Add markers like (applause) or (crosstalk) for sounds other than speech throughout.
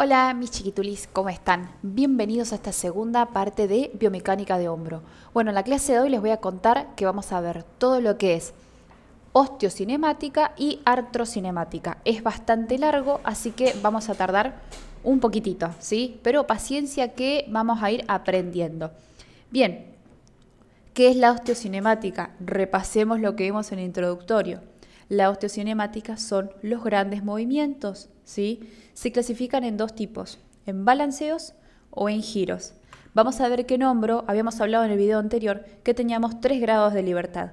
Hola mis chiquitulis, ¿cómo están? Bienvenidos a esta segunda parte de biomecánica de hombro. Bueno, en la clase de hoy les voy a contar que vamos a ver todo lo que es osteocinemática y artrocinemática. Es bastante largo, así que vamos a tardar un poquitito, ¿sí? Pero paciencia que vamos a ir aprendiendo. Bien, ¿qué es la osteocinemática? Repasemos lo que vimos en el introductorio. La osteocinemática son los grandes movimientos se clasifican en dos tipos, en balanceos o en giros. Vamos a ver qué nombro, habíamos hablado en el video anterior que teníamos tres grados de libertad.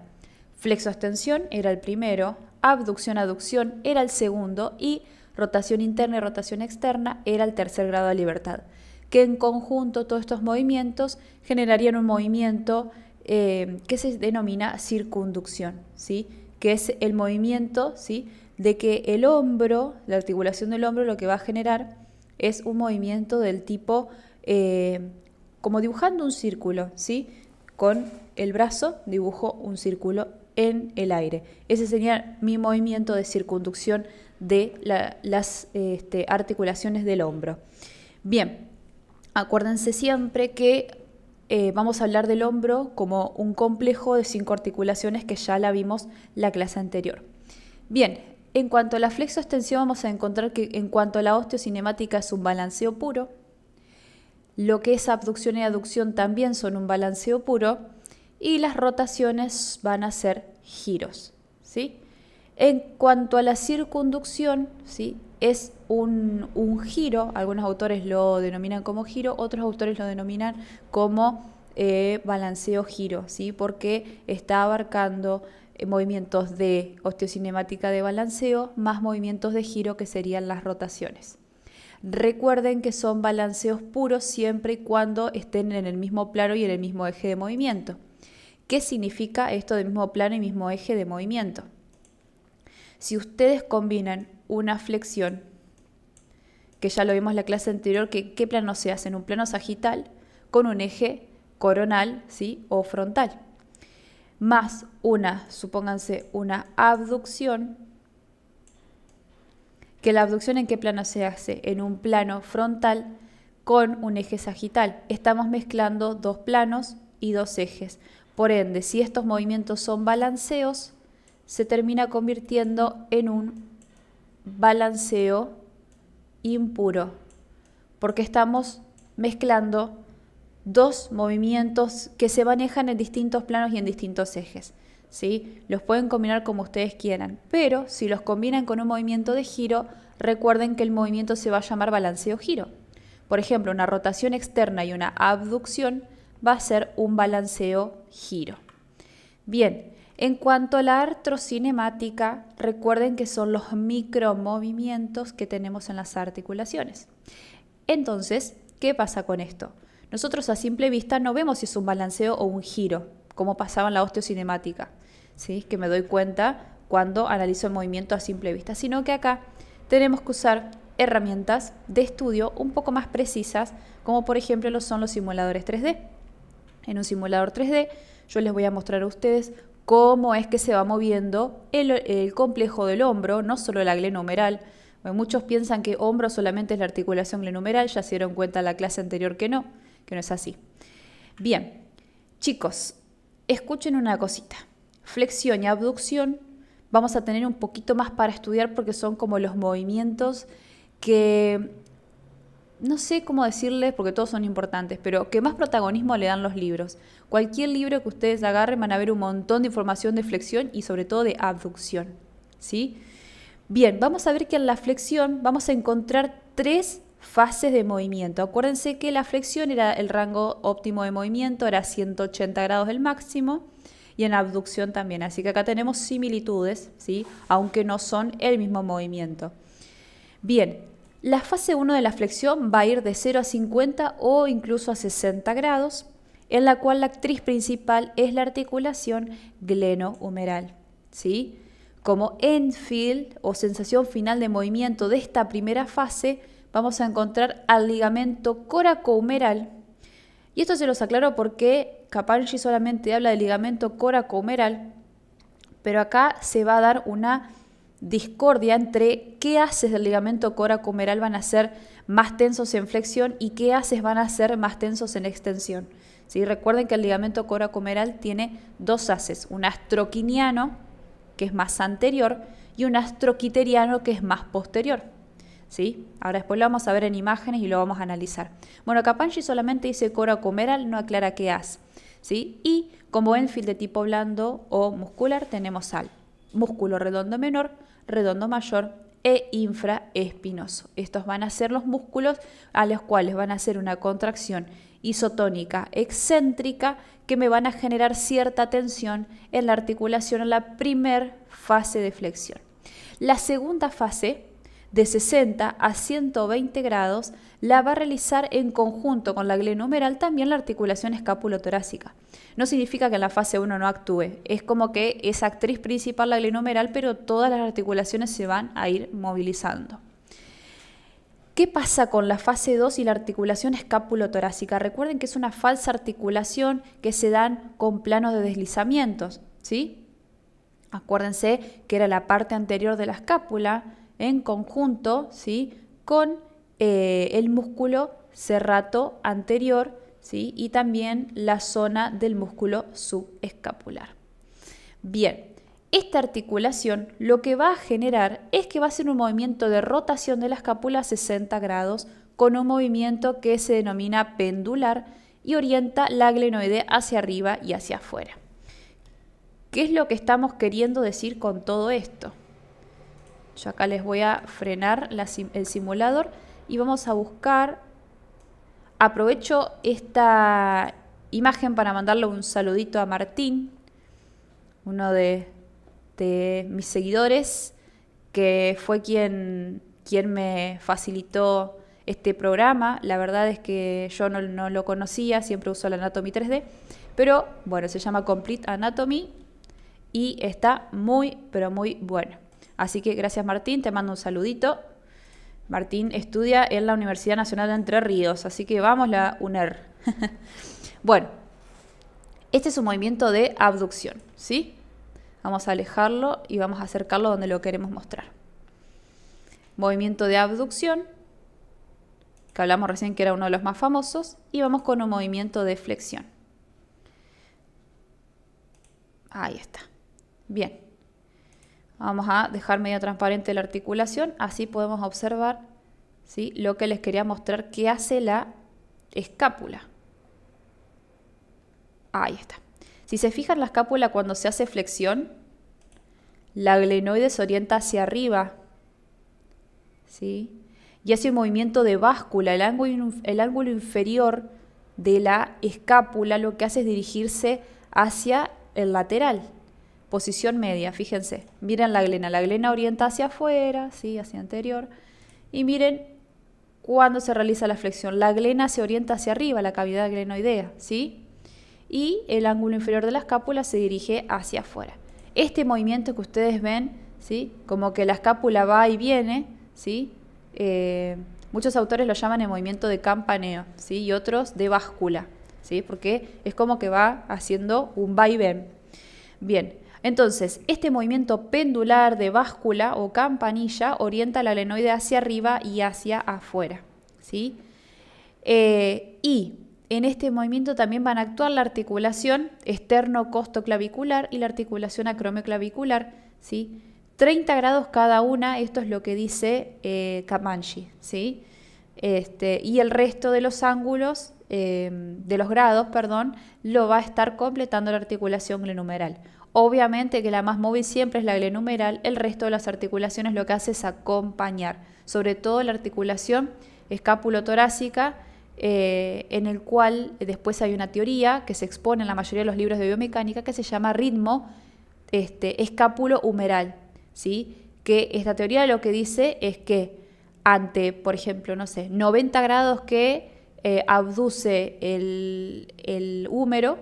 Flexo-extensión era el primero, abducción-aducción era el segundo y rotación interna y rotación externa era el tercer grado de libertad, que en conjunto todos estos movimientos generarían un movimiento eh, que se denomina circunducción, ¿sí? que es el movimiento ¿sí? de que el hombro, la articulación del hombro, lo que va a generar es un movimiento del tipo eh, como dibujando un círculo, ¿sí? Con el brazo dibujo un círculo en el aire. Ese sería mi movimiento de circunducción de las este, articulaciones del hombro. Bien, acuérdense siempre que eh, vamos a hablar del hombro como un complejo de cinco articulaciones que ya la vimos la clase anterior. Bien, en cuanto a la flexo-extensión vamos a encontrar que en cuanto a la osteocinemática es un balanceo puro. Lo que es abducción y aducción también son un balanceo puro. Y las rotaciones van a ser giros. ¿sí? En cuanto a la circunducción, ¿sí? es un, giro, algunos autores lo denominan como giro, otros autores lo denominan como eh, balanceo giro, ¿sí? porque está abarcando eh, movimientos de osteocinemática de balanceo más movimientos de giro que serían las rotaciones. Recuerden que son balanceos puros siempre y cuando estén en el mismo plano y en el mismo eje de movimiento. ¿Qué significa esto de mismo plano y mismo eje de movimiento? Si ustedes combinan una flexión, que ya lo vimos en la clase anterior, que qué plano se hace en un plano sagital con un eje coronal, ¿sí? o frontal más una, supónganse, una abducción, que la abducción en qué plano se hace? En un plano frontal con un eje sagital. Estamos mezclando dos planos y dos ejes. Por ende, si estos movimientos son balanceos, se termina convirtiendo en un balanceo impuro, porque estamos mezclando dos movimientos que se manejan en distintos planos y en distintos ejes. ¿sí? Los pueden combinar como ustedes quieran, pero si los combinan con un movimiento de giro, recuerden que el movimiento se va a llamar balanceo giro. Por ejemplo, una rotación externa y una abducción va a ser un balanceo giro. Bien, en cuanto a la artrocinemática, recuerden que son los micromovimientos que tenemos en las articulaciones. Entonces, ¿qué pasa con esto? nosotros a simple vista no vemos si es un balanceo o un giro, como pasaba en la osteocinemática, ¿sí? que me doy cuenta cuando analizo el movimiento a simple vista, sino que acá tenemos que usar herramientas de estudio un poco más precisas, como por ejemplo lo son los simuladores 3D. En un simulador 3D yo les voy a mostrar a ustedes cómo es que se va moviendo el, complejo del hombro, no solo la glenomeral. Muchos piensan que hombro solamente es la articulación glenomeral, ya se dieron cuenta en la clase anterior que no que no es así. Bien, chicos, escuchen una cosita. Flexión y abducción vamos a tener un poquito más para estudiar porque son como los movimientos que no sé cómo decirles porque todos son importantes, pero que más protagonismo le dan los libros. Cualquier libro que ustedes agarren van a ver un montón de información de flexión y sobre todo de abducción, ¿sí? Bien, vamos a ver que en la flexión vamos a encontrar tres fases de movimiento. Acuérdense que la flexión era el rango óptimo de movimiento, era 180 grados el máximo, y en la abducción también. Así que acá tenemos similitudes, ¿sí? aunque no son el mismo movimiento. Bien, la fase 1 de la flexión va a ir de 0 a 50 o incluso a 60 grados, en la cual la actriz principal es la articulación glenohumeral. ¿sí? Como end o sensación final de movimiento de esta primera fase, vamos a encontrar al ligamento coracoumeral. Y esto se los aclaro porque Capanchi solamente habla del ligamento coracoumeral, pero acá se va a dar una discordia entre qué haces del ligamento coracoumeral van a ser más tensos en flexión y qué haces van a ser más tensos en extensión. Recuerden que el ligamento coracoumeral tiene dos haces, un astroquiniano, que es más anterior, y un astroquiteriano, que es más posterior. Ahora después lo vamos a ver en imágenes y lo vamos a analizar. Bueno, Capanchi solamente dice cora comeral, no aclara qué haz, ¿sí? Y como Enfield de tipo blando o muscular tenemos al músculo redondo menor, redondo mayor e infraespinoso. Estos van a ser los músculos a los cuales van a hacer una contracción isotónica excéntrica que me van a generar cierta tensión en la articulación en la primera fase de flexión. La segunda fase de 60 a 120 grados la va a realizar en conjunto con la glenomeral también la articulación escapulotorácica. No significa que en la fase 1 no actúe, es como que es actriz principal la glenomeral, pero todas las articulaciones se van a ir movilizando. ¿Qué pasa con la fase 2 y la articulación escapulotorácica? Recuerden que es una falsa articulación que se dan con planos de deslizamientos, ¿sí? Acuérdense que era la parte anterior de la escápula, en conjunto ¿sí? con eh, el músculo serrato anterior ¿sí? y también la zona del músculo subescapular. Bien, esta articulación lo que va a generar es que va a ser un movimiento de rotación de la escápula a 60 grados con un movimiento que se denomina pendular y orienta la glenoide hacia arriba y hacia afuera. ¿Qué es lo que estamos queriendo decir con todo esto? Yo acá les voy a frenar el simulador y vamos a buscar... Aprovecho esta imagen para mandarle un saludito a Martín, uno de, mis seguidores, que fue quien, quien me facilitó este programa. La verdad es que yo no, lo conocía, siempre uso la Anatomy 3D, pero bueno, se llama Complete Anatomy y está muy, pero muy bueno. Así que gracias Martín, te mando un saludito. Martín estudia en la Universidad Nacional de Entre Ríos, así que vamos a UNER. (laughs) bueno, este es un movimiento de abducción, ¿sí? Vamos a alejarlo y vamos a acercarlo donde lo queremos mostrar. Movimiento de abducción, que hablamos recién que era uno de los más famosos, y vamos con un movimiento de flexión. Ahí está. Bien. Vamos a dejar medio transparente la articulación, así podemos observar ¿sí? lo que les quería mostrar que hace la escápula. Ahí está. Si se fijan la escápula cuando se hace flexión, la glenoide se orienta hacia arriba. ¿sí? Y hace un movimiento de báscula. el ángulo inferior de la escápula lo que hace es dirigirse hacia el lateral posición media, fíjense, miren la glena, la glena orienta hacia afuera, ¿sí? hacia anterior, y miren cuando se realiza la flexión. La glena se orienta hacia arriba, la cavidad glenoidea, ¿sí? Y el ángulo inferior de la escápula se dirige hacia afuera. Este movimiento que ustedes ven, ¿sí? Como que la escápula va y viene, ¿sí? Eh, muchos autores lo llaman el movimiento de campaneo, ¿sí? Y otros de báscula, ¿sí? Porque es como que va haciendo un va vaivén. Bien, entonces, este movimiento pendular de báscula o campanilla orienta la alenoide hacia arriba y hacia afuera. ¿sí? Eh, y en este movimiento también van a actuar la articulación externo-costoclavicular y la articulación acromioclavicular. ¿sí? 30 grados cada una, esto es lo que dice eh, Camanchi, ¿sí? Este, y el resto de los ángulos Em, de los grados, perdón, lo va a estar completando la articulación glenumeral. Obviamente que la más móvil siempre es la glenumeral, el resto de las articulaciones lo que hace es acompañar, sobre todo la articulación escápulo-torácica, eh, en el cual después hay una teoría que se expone en la mayoría de los libros de biomecánica que se llama ritmo este, escápulo-humeral, ¿sí? que esta teoría lo que dice es que ante, por ejemplo, no sé, 90 grados que eh, abduce el, húmero,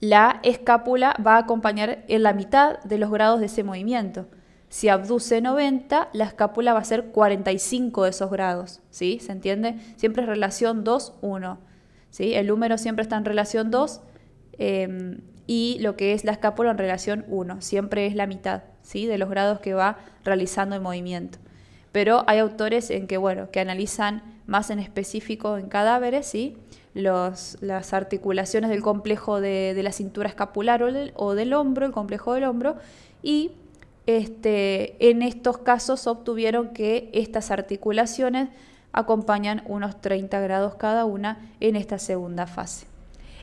la escápula va a acompañar en la mitad de los grados de ese movimiento. Si abduce 90, la escápula va a ser 45 de esos grados, ¿sí? ¿Se entiende? Siempre es relación 2, 1, El húmero siempre está en relación 2 em, y lo que es la escápula en relación 1, siempre es la mitad, ¿sí? De los grados que va realizando el movimiento. Pero hay autores en que, bueno, que analizan más en específico en cadáveres, ¿sí? las articulaciones del complejo de, la cintura escapular o del, hombro, el complejo del hombro, y este, en estos casos obtuvieron que estas articulaciones acompañan unos 30 grados cada una en esta segunda fase.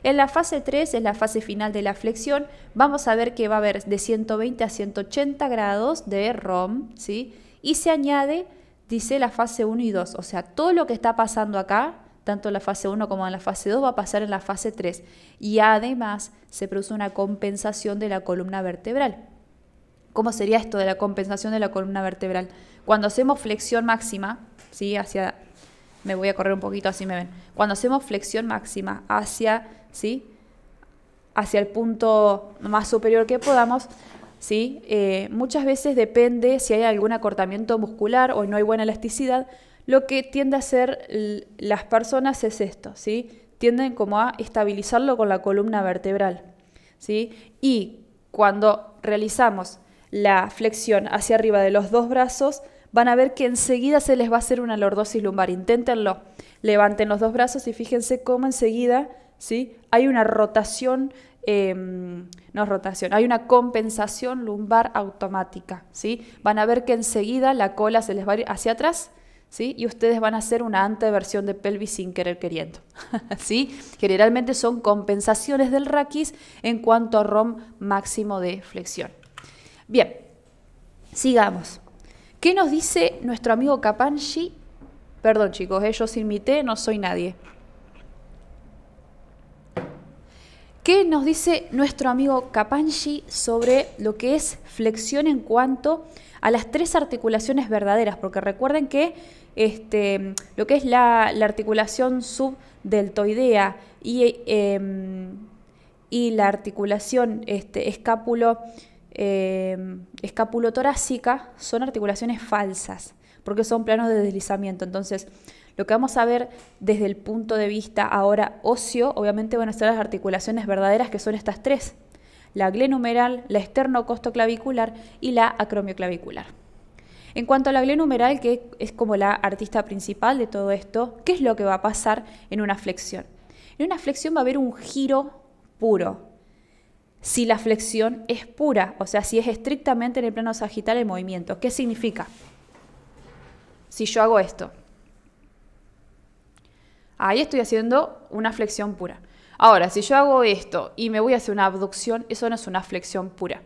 En la fase 3, es la fase final de la flexión, vamos a ver que va a haber de 120 a 180 grados de ROM, ¿sí? Y se añade dice la fase 1 y 2. O sea, todo lo que está pasando acá, tanto en la fase 1 como en la fase 2, va a pasar en la fase 3. Y además se produce una compensación de la columna vertebral. ¿Cómo sería esto de la compensación de la columna vertebral? Cuando hacemos flexión máxima, ¿sí? Hacia, me voy a correr un poquito, así me ven. Cuando hacemos flexión máxima hacia, ¿sí? Hacia el punto más superior que podamos, ¿sí? Eh, muchas veces depende si hay algún acortamiento muscular o no hay buena elasticidad. Lo que tiende a hacer las personas es esto, ¿sí? tienden como a estabilizarlo con la columna vertebral. ¿sí? Y cuando realizamos la flexión hacia arriba de los dos brazos, van a ver que enseguida se les va a hacer una lordosis lumbar. Inténtenlo. Levanten los dos brazos y fíjense cómo enseguida ¿sí? hay una rotación eh, no rotación, hay una compensación lumbar automática, ¿sí? Van a ver que enseguida la cola se les va a ir hacia atrás, ¿sí? Y ustedes van a hacer una anteversión de pelvis sin querer queriendo, (laughs) ¿sí? Generalmente son compensaciones del raquis en cuanto a ROM máximo de flexión. Bien, sigamos. ¿Qué nos dice nuestro amigo Capanchi? Perdón chicos, ellos ¿eh? yo sin mi té no soy nadie. ¿Qué nos dice nuestro amigo Capanchi sobre lo que es flexión en cuanto a las tres articulaciones verdaderas? Porque recuerden que este, lo que es la, articulación subdeltoidea y, em, y la articulación este, escápulo, em, escapulotorácica son articulaciones falsas, porque son planos de deslizamiento. Entonces, lo que vamos a ver desde el punto de vista ahora óseo, obviamente van a ser las articulaciones verdaderas que son estas tres, la glenumeral, la esternocostoclavicular y la acromioclavicular. En cuanto a la glenumeral, que es como la artista principal de todo esto, ¿qué es lo que va a pasar en una flexión? En una flexión va a haber un giro puro. Si la flexión es pura, o sea, si es estrictamente en el plano sagital el movimiento, ¿qué significa? Si yo hago esto, Ahí estoy haciendo una flexión pura. Ahora, si yo hago esto y me voy a hacer una abducción, eso no es una flexión pura.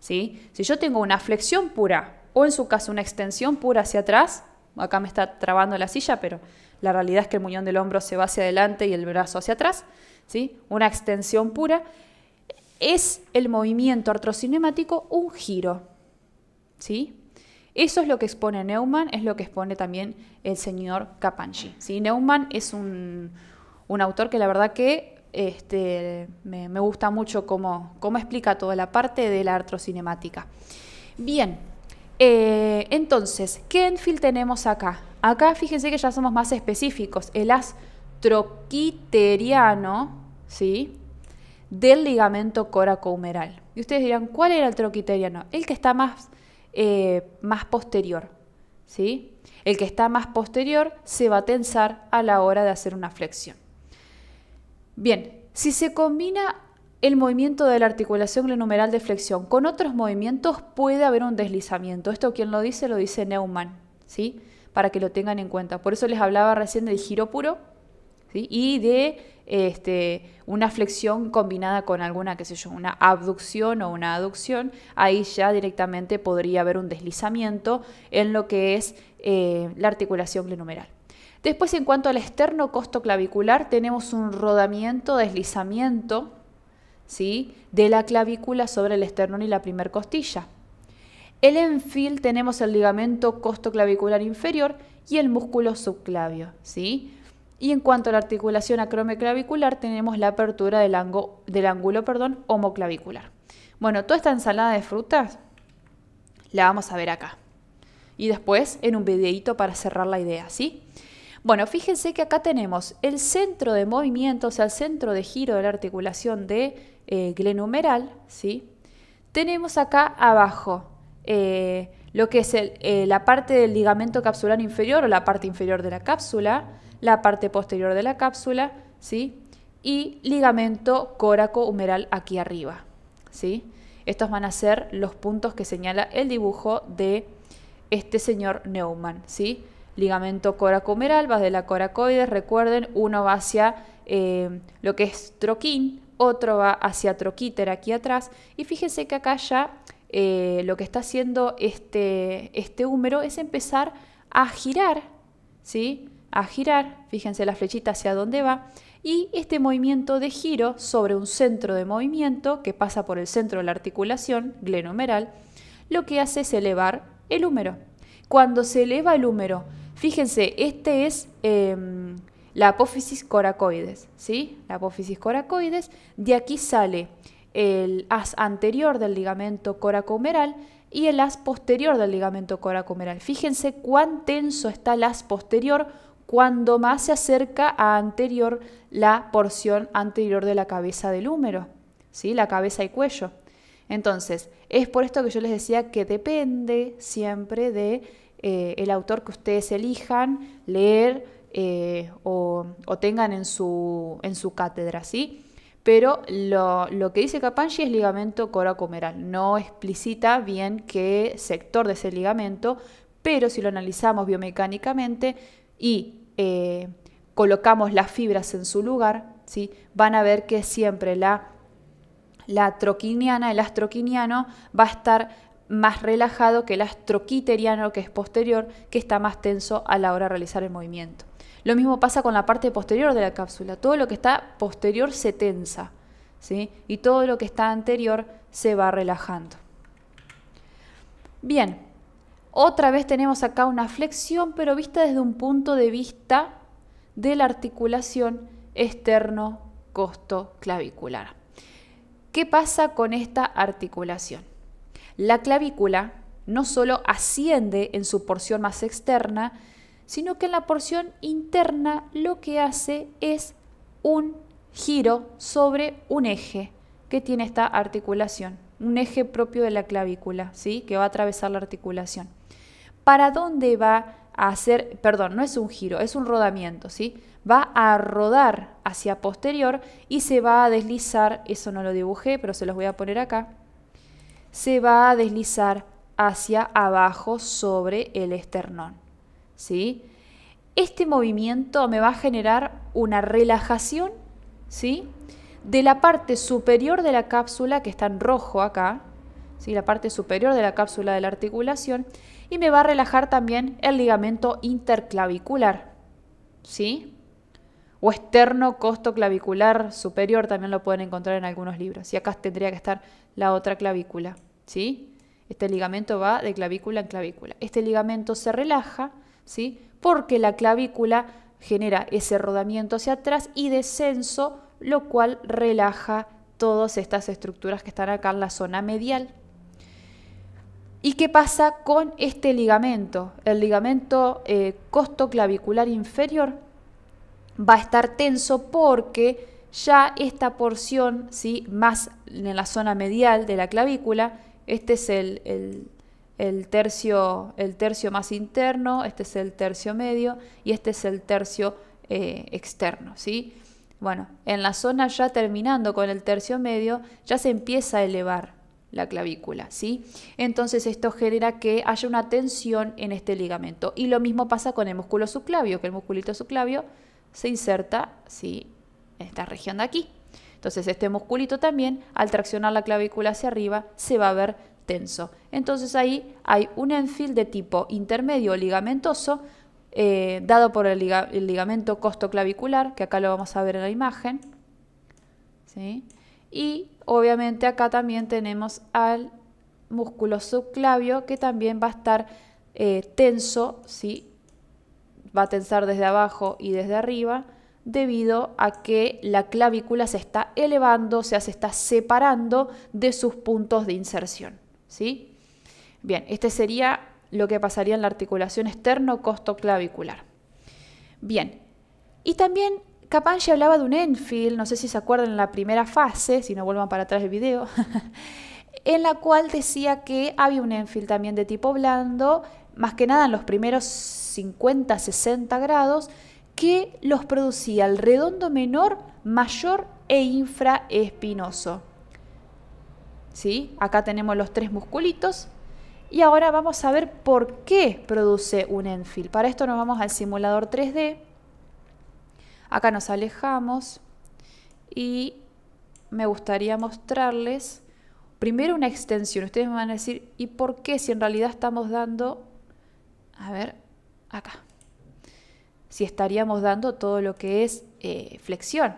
¿sí? Si yo tengo una flexión pura o en su caso una extensión pura hacia atrás, acá me está trabando la silla, pero la realidad es que el muñón del hombro se va hacia adelante y el brazo hacia atrás, ¿sí? una extensión pura, es el movimiento artrocinemático un giro. ¿sí? Eso es lo que expone Neumann, es lo que expone también el señor Capanchi. ¿sí? Neumann es un, autor que la verdad que este, me, gusta mucho cómo, explica toda la parte de la artrocinemática. Bien, eh, entonces, ¿qué enfil tenemos acá? Acá fíjense que ya somos más específicos. El troquiteriano ¿sí? del ligamento coracohumeral. Y ustedes dirán, ¿cuál era el troquiteriano? El que está más eh, más posterior. ¿sí? El que está más posterior se va a tensar a la hora de hacer una flexión. Bien, si se combina el movimiento de la articulación glenumeral de flexión con otros movimientos puede haber un deslizamiento. Esto quien lo dice lo dice Neumann, ¿sí? Para que lo tengan en cuenta. Por eso les hablaba recién del giro puro y de este, una flexión combinada con alguna, qué sé yo, una abducción o una aducción, ahí ya directamente podría haber un deslizamiento en lo que es eh, la articulación glenumeral. Después, en cuanto al externo costoclavicular, tenemos un rodamiento, deslizamiento ¿sí? de la clavícula sobre el esternón y la primer costilla. El enfil tenemos el ligamento costoclavicular inferior y el músculo subclavio. ¿sí? Y en cuanto a la articulación acromeclavicular, tenemos la apertura del, ángulo perdón, homoclavicular. Bueno, toda esta ensalada de frutas la vamos a ver acá. Y después en un videíto para cerrar la idea, ¿sí? Bueno, fíjense que acá tenemos el centro de movimiento, o sea, el centro de giro de la articulación de eh, glenumeral, ¿sí? Tenemos acá abajo eh, lo que es eh, la parte del ligamento capsular inferior o la parte inferior de la cápsula, la parte posterior de la cápsula, ¿sí? Y ligamento córaco humeral aquí arriba, ¿sí? Estos van a ser los puntos que señala el dibujo de este señor Neumann, ¿sí? Ligamento coracohumeral, humeral va de la coracoides, recuerden, uno va hacia eh, lo que es troquín, otro va hacia troquíter aquí atrás, y fíjense que acá ya eh, lo que está haciendo este, este húmero es empezar a girar, ¿sí? a girar, fíjense la flechita hacia dónde va, y este movimiento de giro sobre un centro de movimiento que pasa por el centro de la articulación glenomeral lo que hace es elevar el húmero. Cuando se eleva el húmero, fíjense, este es em, la apófisis coracoides, ¿sí? La apófisis coracoides, de aquí sale el as anterior del ligamento coracomeral y el as posterior del ligamento coracomeral. Fíjense cuán tenso está el as posterior cuando más se acerca a anterior la porción anterior de la cabeza del húmero, ¿sí? la cabeza y cuello. Entonces, es por esto que yo les decía que depende siempre de eh, el autor que ustedes elijan leer eh, o, tengan en su, en su cátedra, ¿sí? Pero lo, que dice Capanchi es ligamento coracomeral. No explicita bien qué sector de ese ligamento, pero si lo analizamos biomecánicamente, y eh, colocamos las fibras en su lugar, van a ver que siempre la, la troquiniana, el astroquiniano, va a estar más relajado que el astroquiteriano, que es posterior, que está más tenso a la hora de realizar el movimiento. Lo mismo pasa con la parte posterior de la cápsula. Todo lo que está posterior se tensa y todo lo que está anterior se va relajando. Bien, otra vez tenemos acá una flexión, pero vista desde un punto de vista de la articulación externo-costo-clavicular. qué pasa con esta articulación? La clavícula no solo asciende en su porción más externa, sino que en la porción interna lo que hace es un giro sobre un eje que tiene esta articulación, un eje propio de la clavícula, ¿sí? que va a atravesar la articulación para dónde va a hacer, perdón, no es un giro, es un rodamiento, ¿sí? Va a rodar hacia posterior y se va a deslizar, eso no lo dibujé, pero se los voy a poner acá, se va a deslizar hacia abajo sobre el esternón, ¿sí? Este movimiento me va a generar una relajación, ¿sí? De la parte superior de la cápsula, que está en rojo acá, ¿sí? La parte superior de la cápsula de la articulación, y me va a relajar también el ligamento interclavicular. ¿Sí? O externo clavicular superior también lo pueden encontrar en algunos libros. Y acá tendría que estar la otra clavícula. ¿Sí? Este ligamento va de clavícula en clavícula. Este ligamento se relaja, ¿sí? Porque la clavícula genera ese rodamiento hacia atrás y descenso, lo cual relaja todas estas estructuras que están acá en la zona medial. ¿Y qué pasa con este ligamento? El ligamento eh, costoclavicular inferior va a estar tenso porque ya esta porción, ¿sí? más en la zona medial de la clavícula, este es el, tercio, el tercio más interno, este es el tercio medio y este es el tercio eh, externo. ¿sí? Bueno, en la zona ya terminando con el tercio medio, ya se empieza a elevar la clavícula, ¿sí? Entonces esto genera que haya una tensión en este ligamento. Y lo mismo pasa con el músculo subclavio, que el musculito subclavio se inserta, ¿sí? En esta región de aquí. Entonces este musculito también, al traccionar la clavícula hacia arriba, se va a ver tenso. Entonces ahí hay un enfil de tipo intermedio ligamentoso, eh, dado por el, el ligamento costoclavicular, que acá lo vamos a ver en la imagen, ¿sí? Y obviamente acá también tenemos al músculo subclavio que también va a estar eh, tenso, ¿sí? va a tensar desde abajo y desde arriba debido a que la clavícula se está elevando, o sea, se está separando de sus puntos de inserción. ¿sí? Bien, este sería lo que pasaría en la articulación externo clavicular. Bien, y también Capanchi hablaba de un Enfield, no sé si se acuerdan en la primera fase, si no vuelvan para atrás el video, (laughs) en la cual decía que había un Enfield también de tipo blando, más que nada en los primeros 50, 60 grados, que los producía el redondo menor, mayor e infraespinoso. ¿Sí? Acá tenemos los tres musculitos. Y ahora vamos a ver por qué produce un Enfield. Para esto nos vamos al simulador 3D. Acá nos alejamos y me gustaría mostrarles primero una extensión. Ustedes me van a decir, ¿y por qué si en realidad estamos dando, a ver, acá, si estaríamos dando todo lo que es eh, flexión?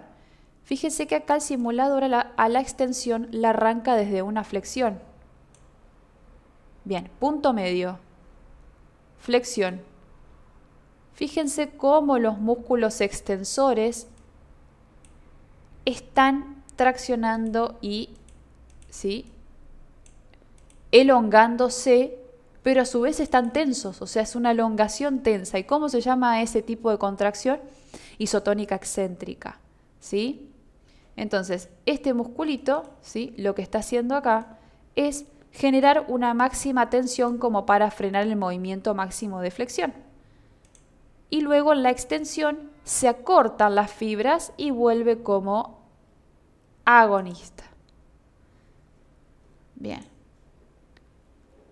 Fíjense que acá el simulador a la extensión la arranca desde una flexión. Bien, punto medio, flexión, Fíjense cómo los músculos extensores están traccionando y ¿sí? elongándose, pero a su vez están tensos, o sea, es una elongación tensa. ¿Y cómo se llama ese tipo de contracción? Isotónica excéntrica. ¿sí? Entonces, este musculito ¿sí? lo que está haciendo acá es generar una máxima tensión como para frenar el movimiento máximo de flexión y luego en la extensión se acortan las fibras y vuelve como agonista. Bien.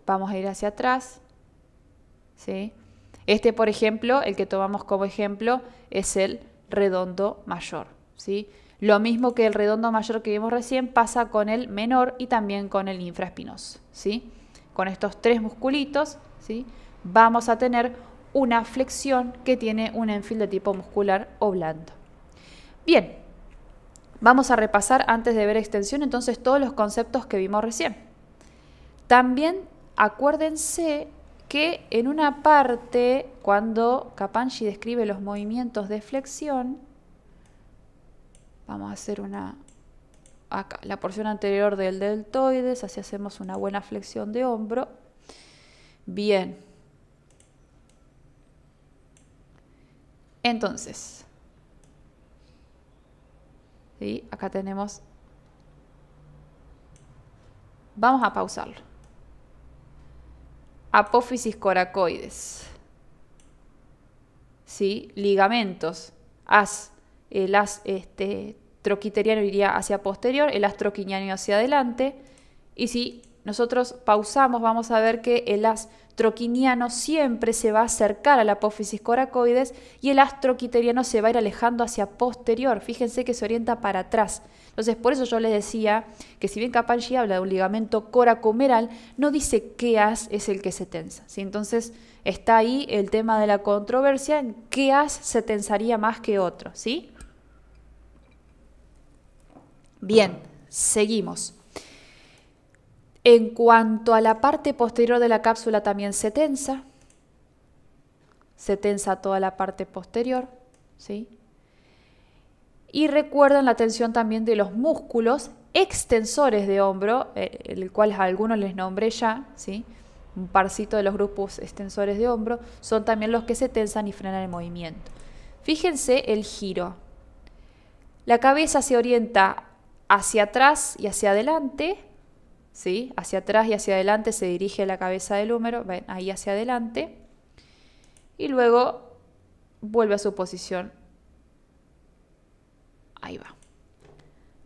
Vamos a ir hacia atrás. ¿Sí? Este, por ejemplo, el que tomamos como ejemplo es el redondo mayor. ¿sí? Lo mismo que el redondo mayor que vimos recién pasa con el menor y también con el infraespinoso. ¿sí? Con estos tres musculitos ¿sí? vamos a tener una flexión que tiene un enfil de tipo muscular o blando. Bien, vamos a repasar antes de ver extensión entonces todos los conceptos que vimos recién. También acuérdense que en una parte, cuando Capanchi describe los movimientos de flexión, vamos a hacer una acá, la porción anterior del deltoides, así hacemos una buena flexión de hombro. Bien, Entonces, acá tenemos... Vamos a pausarlo. Apófisis coracoides. ¿Sí? Ligamentos. As, el as este, troquiteriano iría hacia posterior, el as troquiniano hacia adelante. Y si nosotros pausamos, vamos a ver que el as troquiniano siempre se va a acercar a la apófisis coracoides y el astroquiteriano se va a ir alejando hacia posterior. Fíjense que se orienta para atrás. Entonces, por eso yo les decía que si bien Capanchi habla de un ligamento coracomeral, no dice qué as es el que se tensa. Entonces, está ahí el tema de la controversia en qué as se tensaría más que otro. ¿sí? Bien, seguimos. En cuanto a la parte posterior de la cápsula también se tensa. Se tensa toda la parte posterior. ¿sí? Y recuerden la tensión también de los músculos extensores de hombro, eh, el cual algunos les nombré ya, ¿sí? un parcito de los grupos extensores de hombro, son también los que se tensan y frenan el movimiento. Fíjense el giro. La cabeza se orienta hacia atrás y hacia adelante, Hacia atrás y hacia adelante se dirige la cabeza del húmero, ahí hacia adelante. Y luego vuelve a su posición. Ahí va.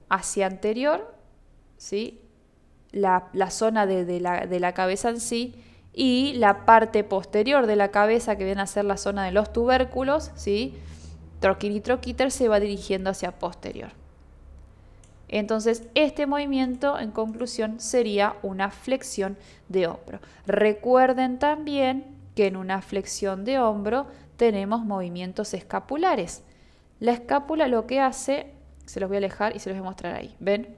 Hacia anterior, ¿sí? La, zona de, la, cabeza en sí y la parte posterior de la cabeza, que viene a ser la zona de los tubérculos, ¿sí? troquíter se va dirigiendo hacia posterior. Entonces, este movimiento en conclusión sería una flexión de hombro. Recuerden también que en una flexión de hombro tenemos movimientos escapulares. La escápula lo que hace, se los voy a alejar y se los voy a mostrar ahí, ¿ven?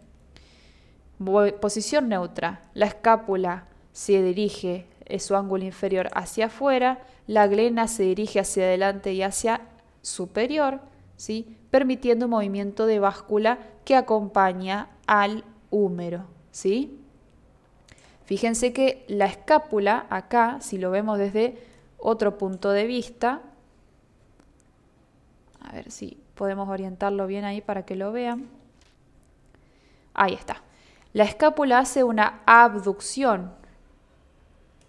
Posición neutra. La escápula se dirige su ángulo inferior hacia afuera, la glena se dirige hacia adelante y hacia superior, ¿sí? permitiendo movimiento de báscula que acompaña al húmero. ¿sí? Fíjense que la escápula, acá, si lo vemos desde otro punto de vista, a ver si podemos orientarlo bien ahí para que lo vean. Ahí está. La escápula hace una abducción,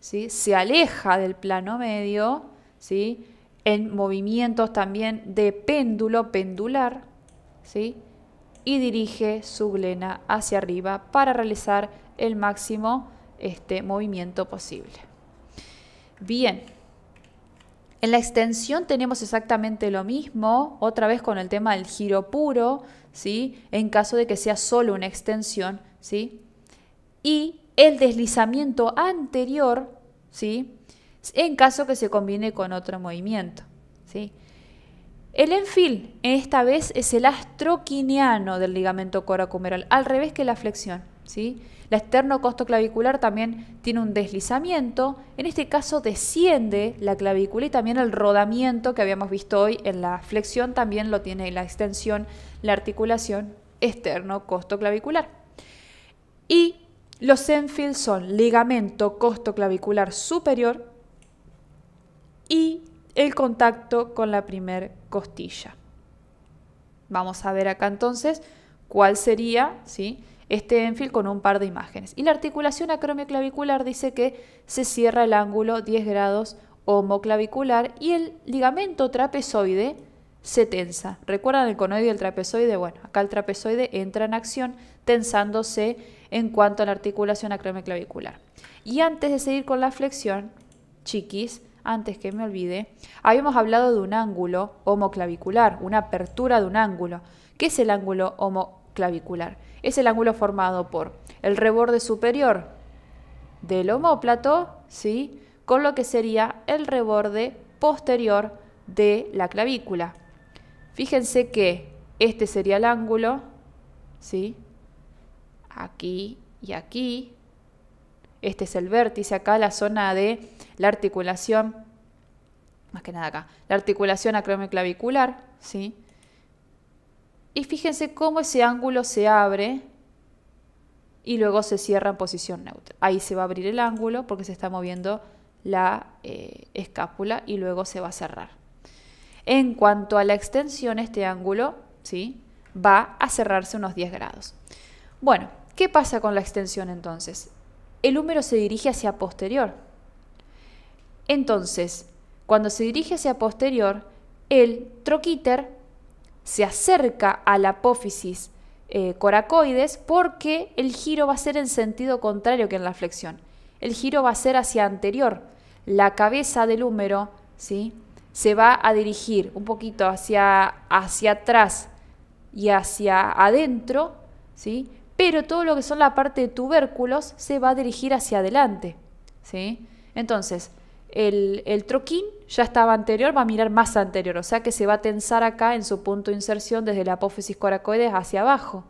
¿sí? se aleja del plano medio, ¿sí? en movimientos también de péndulo pendular, ¿sí? Y dirige su glena hacia arriba para realizar el máximo este movimiento posible. Bien. En la extensión tenemos exactamente lo mismo, otra vez con el tema del giro puro, ¿sí? En caso de que sea solo una extensión, ¿sí? Y el deslizamiento anterior, ¿sí? en caso que se combine con otro movimiento. ¿sí? El enfil, esta vez, es el astroquiniano del ligamento coracumeral, al revés que la flexión. ¿sí? La costoclavicular también tiene un deslizamiento, en este caso desciende la clavícula y también el rodamiento que habíamos visto hoy en la flexión también lo tiene la extensión, la articulación costoclavicular. Y los enfil son ligamento costoclavicular superior y el contacto con la primer costilla. Vamos a ver acá entonces cuál sería ¿sí? este enfil con un par de imágenes. Y la articulación acromioclavicular dice que se cierra el ángulo 10 grados homoclavicular y el ligamento trapezoide se tensa. ¿Recuerdan el conoide y el trapezoide? Bueno, acá el trapezoide entra en acción tensándose en cuanto a la articulación acromioclavicular. Y antes de seguir con la flexión, chiquis, antes que me olvide, habíamos hablado de un ángulo homoclavicular, una apertura de un ángulo. ¿Qué es el ángulo homoclavicular? Es el ángulo formado por el reborde superior del homóplato, ¿sí? con lo que sería el reborde posterior de la clavícula. Fíjense que este sería el ángulo, ¿sí? Aquí y aquí. Este es el vértice, acá la zona de la articulación, más que nada acá, la articulación acromioclavicular, ¿sí? Y fíjense cómo ese ángulo se abre y luego se cierra en posición neutra. Ahí se va a abrir el ángulo porque se está moviendo la eh, escápula y luego se va a cerrar. En cuanto a la extensión, este ángulo ¿sí? va a cerrarse unos 10 grados. Bueno, ¿qué pasa con la extensión entonces? El húmero se dirige hacia posterior, entonces, cuando se dirige hacia posterior, el troquíter se acerca a la apófisis eh, coracoides porque el giro va a ser en sentido contrario que en la flexión. El giro va a ser hacia anterior. La cabeza del húmero ¿sí? se va a dirigir un poquito hacia, hacia atrás y hacia adentro, ¿sí? pero todo lo que son la parte de tubérculos se va a dirigir hacia adelante. ¿sí? Entonces, el, troquín ya estaba anterior, va a mirar más anterior, o sea que se va a tensar acá en su punto de inserción desde la apófisis coracoides hacia abajo.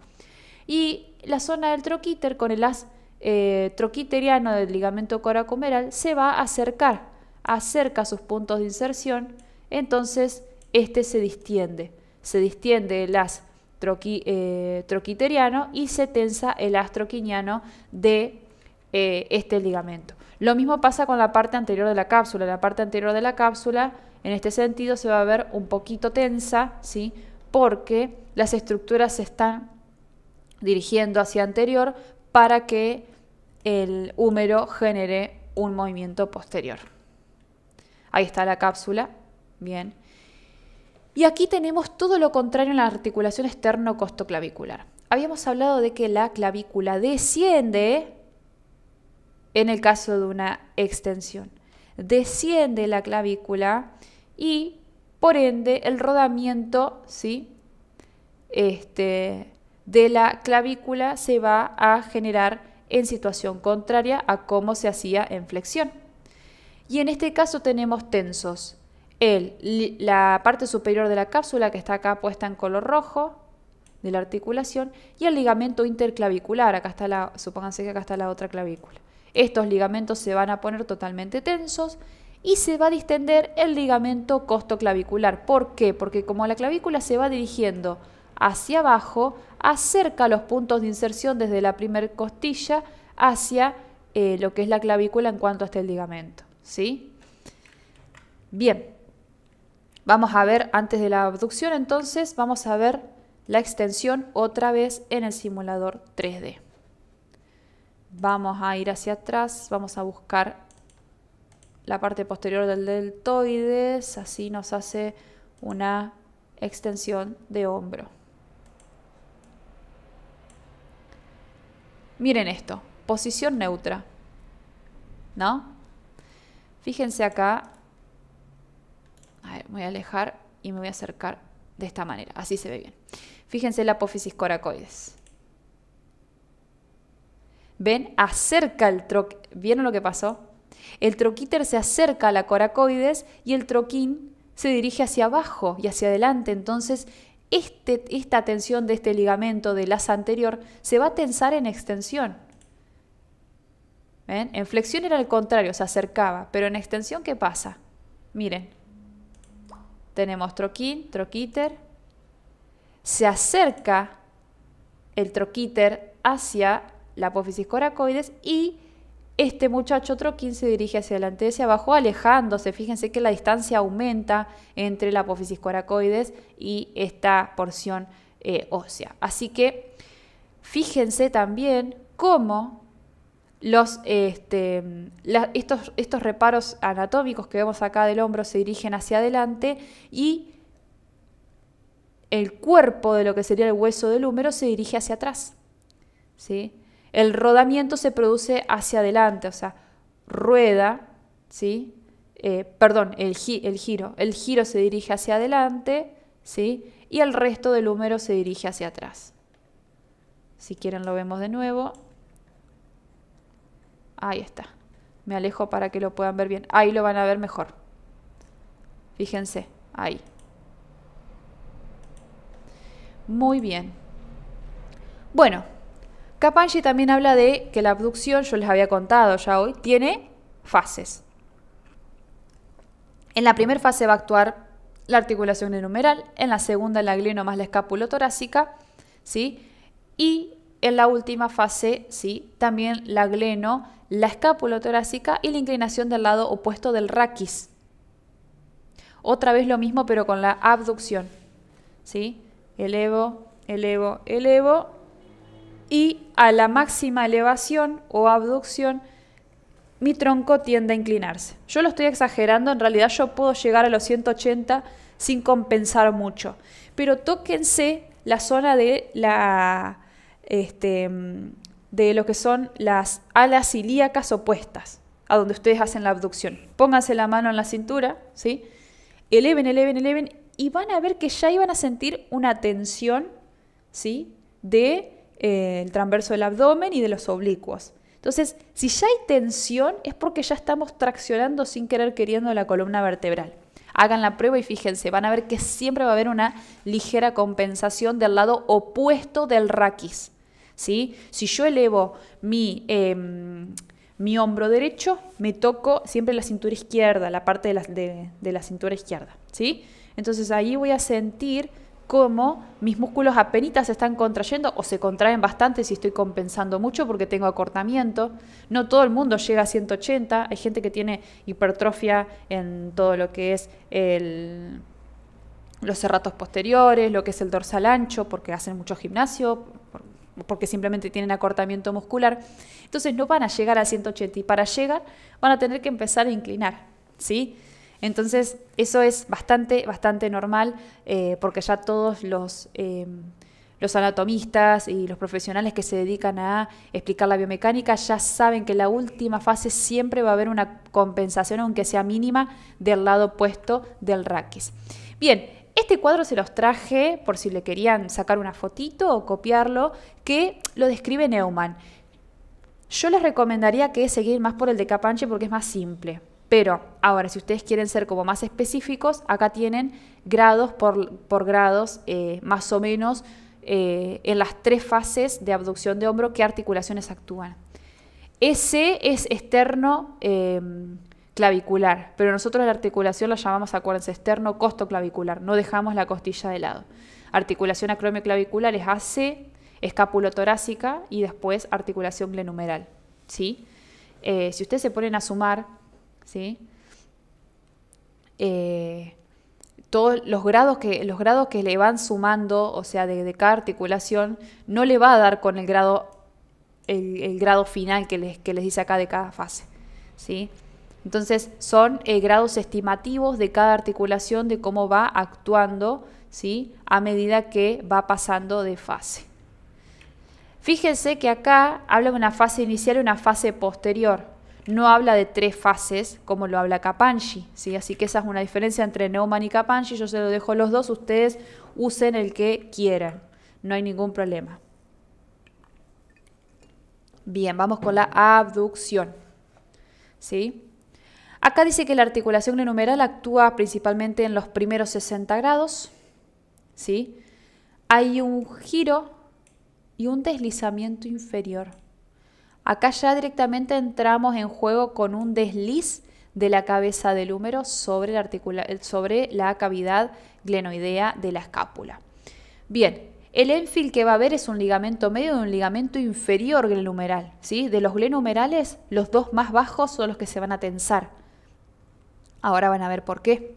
Y la zona del troquíter con el as eh, troquiteriano del ligamento coracomeral se va a acercar, acerca sus puntos de inserción, entonces este se distiende, se distiende el as eh, troquiteriano y se tensa el as troquiniano de eh, este ligamento. Lo mismo pasa con la parte anterior de la cápsula. La parte anterior de la cápsula, en este sentido, se va a ver un poquito tensa, ¿sí? Porque las estructuras se están dirigiendo hacia anterior para que el húmero genere un movimiento posterior. Ahí está la cápsula. Bien. Y aquí tenemos todo lo contrario en la articulación externo-costoclavicular. Habíamos hablado de que la clavícula desciende en el caso de una extensión. Desciende la clavícula y por ende el rodamiento ¿sí? Este, de la clavícula se va a generar en situación contraria a cómo se hacía en flexión. Y en este caso tenemos tensos. El, la parte superior de la cápsula que está acá puesta en color rojo de la articulación y el ligamento interclavicular, acá está la, supónganse que acá está la otra clavícula. Estos ligamentos se van a poner totalmente tensos y se va a distender el ligamento costoclavicular. ¿Por qué? Porque como la clavícula se va dirigiendo hacia abajo, acerca los puntos de inserción desde la primer costilla hacia eh, lo que es la clavícula en cuanto a el este ligamento. ¿sí? Bien, vamos a ver antes de la abducción entonces, vamos a ver la extensión otra vez en el simulador 3D. Vamos a ir hacia atrás, vamos a buscar la parte posterior del deltoides, así nos hace una extensión de hombro. Miren esto, posición neutra, ¿no? Fíjense acá, a voy a alejar y me voy a acercar de esta manera, así se ve bien. Fíjense la apófisis coracoides ven, acerca el troc... ¿Vieron lo que pasó? El troquíter se acerca a la coracoides y el troquín se dirige hacia abajo y hacia adelante. Entonces, este, esta tensión de este ligamento del asa anterior se va a tensar en extensión. ¿Ven? En flexión era al contrario, se acercaba. Pero en extensión, ¿qué pasa? Miren. Tenemos troquín, troquíter. Se acerca el troquíter hacia la apófisis coracoides y este muchacho quien se dirige hacia adelante y hacia abajo, alejándose. Fíjense que la distancia aumenta entre la apófisis coracoides y esta porción eh, ósea. Así que fíjense también cómo los, este, estos, estos reparos anatómicos que vemos acá del hombro se dirigen hacia adelante y el cuerpo de lo que sería el hueso del húmero se dirige hacia atrás. ¿Sí? El rodamiento se produce hacia adelante, o sea, rueda, ¿sí? Eh, perdón, el, el, giro. El giro se dirige hacia adelante, ¿sí? Y el resto del húmero se dirige hacia atrás. Si quieren lo vemos de nuevo. Ahí está. Me alejo para que lo puedan ver bien. Ahí lo van a ver mejor. Fíjense, ahí. Muy bien. Bueno, Capanchi también habla de que la abducción, yo les había contado ya hoy, tiene fases. En la primera fase va a actuar la articulación enumeral, en la segunda la gleno más la escapulotorácica, ¿sí? Y en la última fase, ¿sí? También la gleno, la torácica y la inclinación del lado opuesto del raquis. Otra vez lo mismo pero con la abducción, ¿sí? Elevo, elevo, elevo y a la máxima elevación o abducción mi tronco tiende a inclinarse. Yo lo estoy exagerando, en realidad yo puedo llegar a los 180 sin compensar mucho, pero tóquense la zona de la este, de lo que son las alas ilíacas opuestas, a donde ustedes hacen la abducción. Pónganse la mano en la cintura, ¿sí? Eleven, eleven, eleven y van a ver que ya iban a sentir una tensión, ¿sí? De eh, el transverso del abdomen y de los oblicuos. Entonces, si ya hay tensión es porque ya estamos traccionando sin querer queriendo la columna vertebral. Hagan la prueba y fíjense, van a ver que siempre va a haber una ligera compensación del lado opuesto del raquis. ¿sí? Si yo elevo mi, em, mi hombro derecho, me toco siempre la cintura izquierda, la parte de la, de, la cintura izquierda. ¿sí? Entonces ahí voy a sentir cómo mis músculos apenas se están contrayendo o se contraen bastante si estoy compensando mucho porque tengo acortamiento. No todo el mundo llega a 180, hay gente que tiene hipertrofia en todo lo que es los cerratos posteriores, lo que es el dorsal ancho, porque hacen mucho gimnasio, porque simplemente tienen acortamiento muscular. Entonces no van a llegar a 180 y para llegar van a tener que empezar a inclinar, ¿sí? Entonces, eso es bastante, bastante normal, eh, porque ya todos los, eh, los anatomistas y los profesionales que se dedican a explicar la biomecánica ya saben que en la última fase siempre va a haber una compensación, aunque sea mínima, del lado opuesto del raquis. Bien, este cuadro se los traje por si le querían sacar una fotito o copiarlo, que lo describe Neumann. Yo les recomendaría que seguir más por el de Capanche porque es más simple. Pero ahora, si ustedes quieren ser como más específicos, acá tienen grados por, grados eh, más o menos eh, en las tres fases de abducción de hombro, qué articulaciones actúan. Ese es externo em, clavicular, pero nosotros la articulación la llamamos, acuérdense, externo costo clavicular, no dejamos la costilla de lado. Articulación acromioclavicular es AC, escapulotorácica y después articulación glenumeral. ¿sí? Eh, si ustedes se ponen a sumar ¿sí? Eh, todos los grados que los grados que le van sumando, o sea, de, cada articulación, no le va a dar con el grado el, grado final que les, dice acá de cada fase, ¿sí? Entonces son eh, grados estimativos de cada articulación de cómo va actuando, ¿sí? A medida que va pasando de fase. Fíjense que acá habla de una fase inicial y una fase posterior no habla de tres fases como lo habla Capanchi, ¿sí? Así que esa es una diferencia entre Neumann y Capanchi, yo se lo dejo los dos, ustedes usen el que quieran, no hay ningún problema. Bien, vamos con la abducción, Acá dice que la articulación numeral actúa principalmente en los primeros 60 grados, ¿sí? Hay un giro y un deslizamiento inferior. Acá ya directamente entramos en juego con un desliz de la cabeza del húmero sobre, eh, la cavidad glenoidea de la escápula. Bien, el enfil que va a haber es un ligamento medio y un ligamento inferior glenumeral. ¿sí? De los glenumerales, los dos más bajos son los que se van a tensar. Ahora van a ver por qué.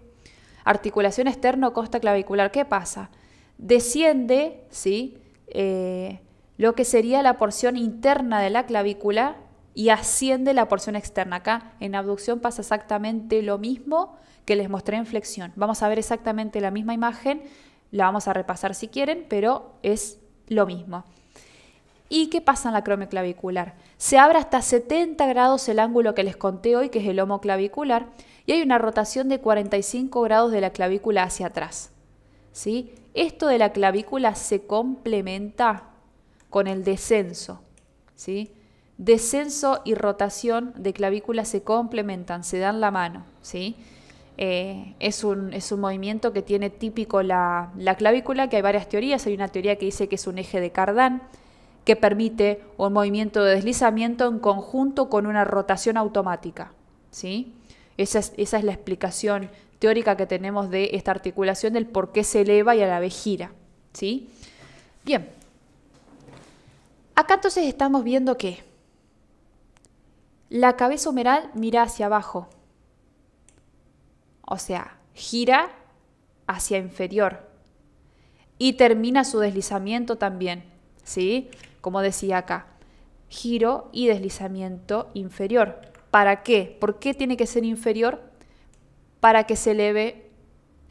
Articulación externo costa clavicular, ¿qué pasa? Desciende, ¿sí? Eh, lo que sería la porción interna de la clavícula y asciende la porción externa. Acá en abducción pasa exactamente lo mismo que les mostré en flexión. Vamos a ver exactamente la misma imagen, la vamos a repasar si quieren, pero es lo mismo. ¿Y qué pasa en la clavicular? Se abre hasta 70 grados el ángulo que les conté hoy, que es el lomo clavicular, y hay una rotación de 45 grados de la clavícula hacia atrás. ¿Sí? Esto de la clavícula se complementa con el descenso. ¿sí? Descenso y rotación de clavícula se complementan, se dan la mano. ¿sí? Eh, es, un, movimiento que tiene típico la, clavícula, que hay varias teorías. Hay una teoría que dice que es un eje de Cardán, que permite un movimiento de deslizamiento en conjunto con una rotación automática. ¿sí? Esa, es, la explicación teórica que tenemos de esta articulación del por qué se eleva y a la vez gira. ¿sí? Bien, Acá entonces estamos viendo que la cabeza humeral mira hacia abajo, o sea, gira hacia inferior y termina su deslizamiento también, ¿sí? Como decía acá, giro y deslizamiento inferior. ¿Para qué? ¿Por qué tiene que ser inferior? Para que se eleve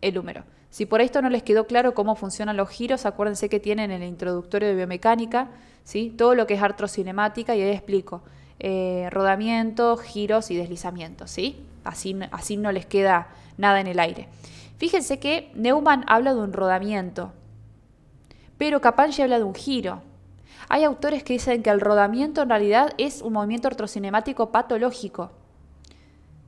el húmero. Si por esto no les quedó claro cómo funcionan los giros, acuérdense que tienen en el introductorio de biomecánica ¿sí? todo lo que es artrocinemática y ahí explico. Eh, rodamiento, giros y deslizamientos. ¿sí? Así, así no les queda nada en el aire. Fíjense que Neumann habla de un rodamiento, pero Capanchi habla de un giro. Hay autores que dicen que el rodamiento en realidad es un movimiento artrocinemático patológico.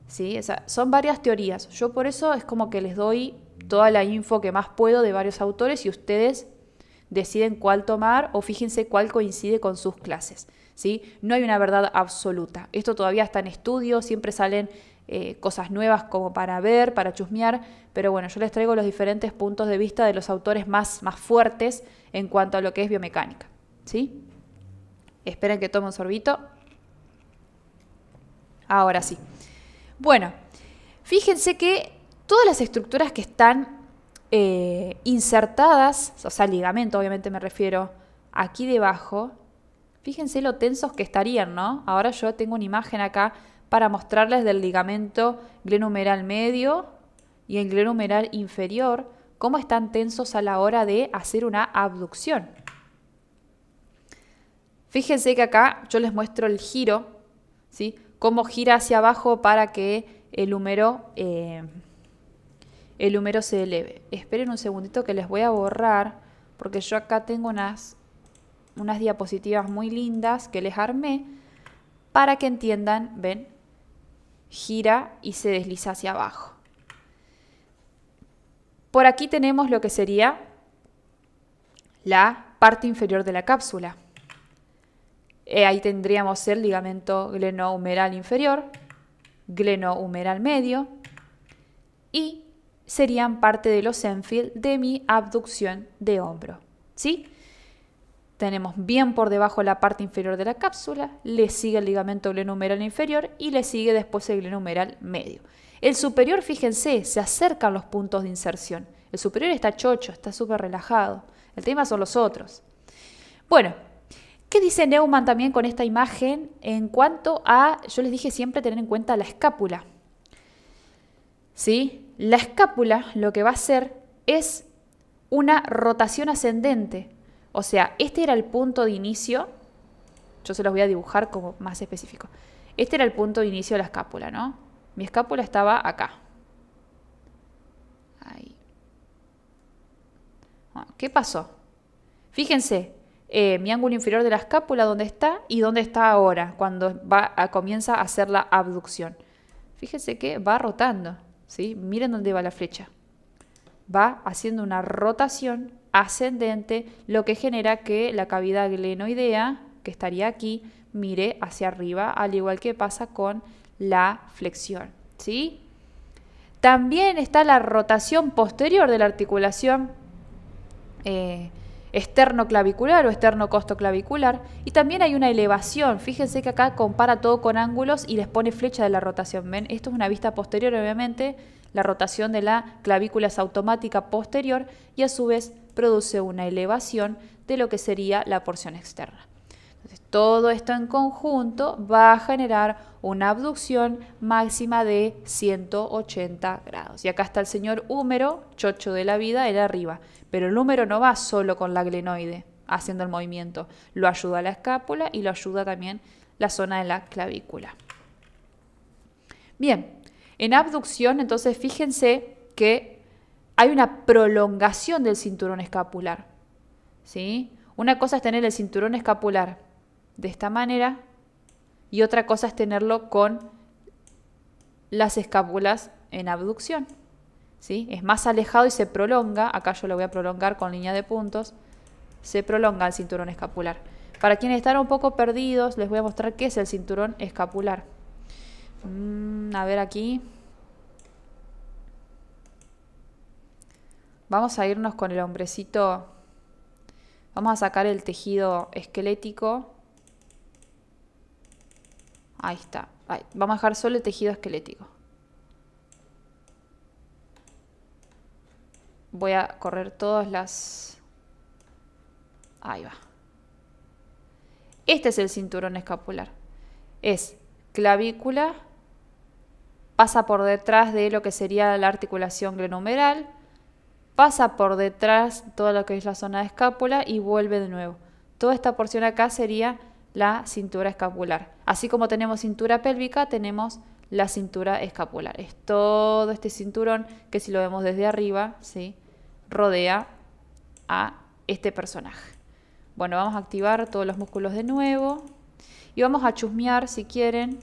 ¿Sí? son varias teorías. Yo por eso es como que les doy toda la info que más puedo de varios autores y ustedes deciden cuál tomar o fíjense cuál coincide con sus clases. ¿sí? No hay una verdad absoluta. Esto todavía está en estudio, siempre salen eh, cosas nuevas como para ver, para chusmear, pero bueno, yo les traigo los diferentes puntos de vista de los autores más, más fuertes en cuanto a lo que es biomecánica. ¿sí? Esperen que tome un sorbito. Ahora sí. Bueno, fíjense que todas las estructuras que están eh, insertadas, o sea, ligamento obviamente me refiero, aquí debajo, fíjense lo tensos que estarían, ¿no? Ahora yo tengo una imagen acá para mostrarles del ligamento glenumeral medio y el glenumeral inferior, cómo están tensos a la hora de hacer una abducción. Fíjense que acá yo les muestro el giro, ¿sí? Cómo gira hacia abajo para que el húmero eh, el húmero se eleve. Esperen un segundito que les voy a borrar, porque yo acá tengo unas, unas diapositivas muy lindas que les armé para que entiendan, ven, gira y se desliza hacia abajo. Por aquí tenemos lo que sería la parte inferior de la cápsula. Eh, ahí tendríamos el ligamento glenohumeral inferior, glenohumeral medio y serían parte de los Enfield de mi abducción de hombro. ¿Sí? Tenemos bien por debajo la parte inferior de la cápsula, le sigue el ligamento glenumeral inferior y le sigue después el glenumeral medio. El superior, fíjense, se acercan los puntos de inserción. El superior está chocho, está súper relajado. El tema son los otros. Bueno, ¿qué dice Neumann también con esta imagen en cuanto a, yo les dije siempre tener en cuenta la escápula? ¿Sí? La escápula lo que va a hacer es una rotación ascendente. O sea, este era el punto de inicio. Yo se los voy a dibujar como más específico. Este era el punto de inicio de la escápula, ¿no? Mi escápula estaba acá. Ah, ¿Qué pasó? Fíjense, eh, mi ángulo inferior de la escápula, dónde está y dónde está ahora, cuando va comienza a hacer la abducción. Fíjense que va rotando. ¿sí? Miren dónde va la flecha. Va haciendo una rotación ascendente, lo que genera que la cavidad glenoidea, que estaría aquí, mire hacia arriba, al igual que pasa con la flexión, ¿sí? También está la rotación posterior de la articulación. Eh, externo clavicular o externo costo clavicular Y también hay una elevación. Fíjense que acá compara todo con ángulos y les pone flecha de la rotación. ¿Ven? Esto es una vista posterior, obviamente. La rotación de la clavícula es automática posterior y a su vez produce una elevación de lo que sería la porción externa. Entonces, todo esto en conjunto va a generar una abducción máxima de 180 grados. Y acá está el señor húmero, chocho de la vida, él arriba. Pero el número no va solo con la glenoide haciendo el movimiento, lo ayuda la escápula y lo ayuda también la zona de la clavícula. Bien, en abducción, entonces fíjense que hay una prolongación del cinturón escapular. ¿sí? Una cosa es tener el cinturón escapular de esta manera y otra cosa es tenerlo con las escápulas en abducción. Es más alejado y se prolonga, acá yo lo voy a prolongar con línea de puntos, se prolonga el cinturón escapular. Para quienes están un poco perdidos, les voy a mostrar qué es el cinturón escapular. Mm, a ver aquí. Vamos a irnos con el hombrecito. Vamos a sacar el tejido esquelético. Ahí está. Vamos a dejar solo el tejido esquelético. voy a correr todas las... Ahí va. Este es el cinturón escapular. Es clavícula, pasa por detrás de lo que sería la articulación glenumeral, pasa por detrás toda lo que es la zona de escápula y vuelve de nuevo. Toda esta porción acá sería la cintura escapular. Así como tenemos cintura pélvica, tenemos la cintura escapular. Es todo este cinturón que si lo vemos desde arriba, ¿sí? rodea a este personaje. Bueno, vamos a activar todos los músculos de nuevo y vamos a chusmear si quieren.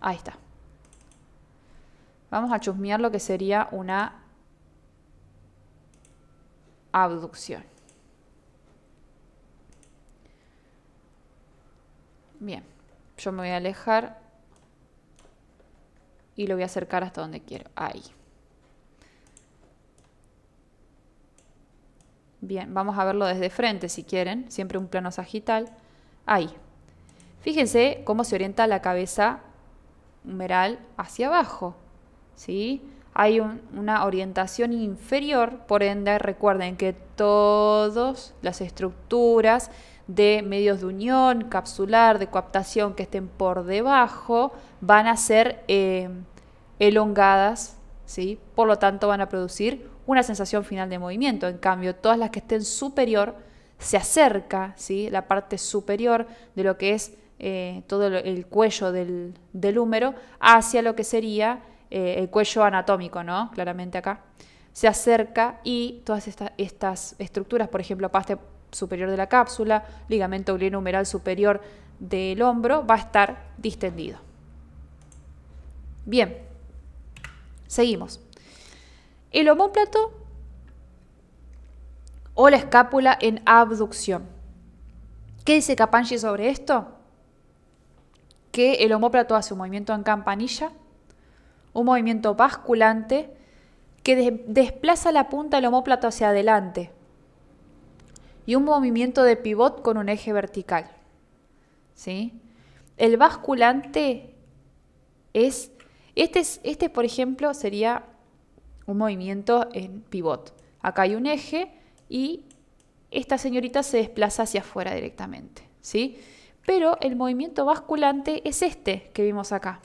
Ahí está. Vamos a chusmear lo que sería una abducción. Bien. Yo me voy a alejar y lo voy a acercar hasta donde quiero. Ahí. Bien, vamos a verlo desde frente si quieren. Siempre un plano sagital. Ahí. Fíjense cómo se orienta la cabeza humeral hacia abajo. ¿Sí? Hay una orientación inferior, por ende recuerden que todas las estructuras de medios de unión, capsular, de coaptación que estén por debajo, van a ser eh, elongadas, ¿sí? por lo tanto van a producir una sensación final de movimiento. En cambio, todas las que estén superior se acerca, ¿sí? la parte superior de lo que es eh, todo el cuello del, húmero hacia lo que sería eh, el cuello anatómico, ¿no? Claramente acá. Se acerca y todas estas estructuras, por ejemplo, paste superior de la cápsula, ligamento glenohumeral superior del hombro, va a estar distendido. Bien, seguimos. El homóplato o la escápula en abducción. ¿Qué dice Capanchi sobre esto? Que el homóplato hace un movimiento en campanilla, un movimiento basculante que desplaza la punta del homóplato hacia adelante y un movimiento de pivot con un eje vertical. ¿Sí? El basculante es este, es, este, por ejemplo, sería un movimiento en pivot. Acá hay un eje y esta señorita se desplaza hacia afuera directamente. ¿sí? Pero el movimiento basculante es este que vimos acá.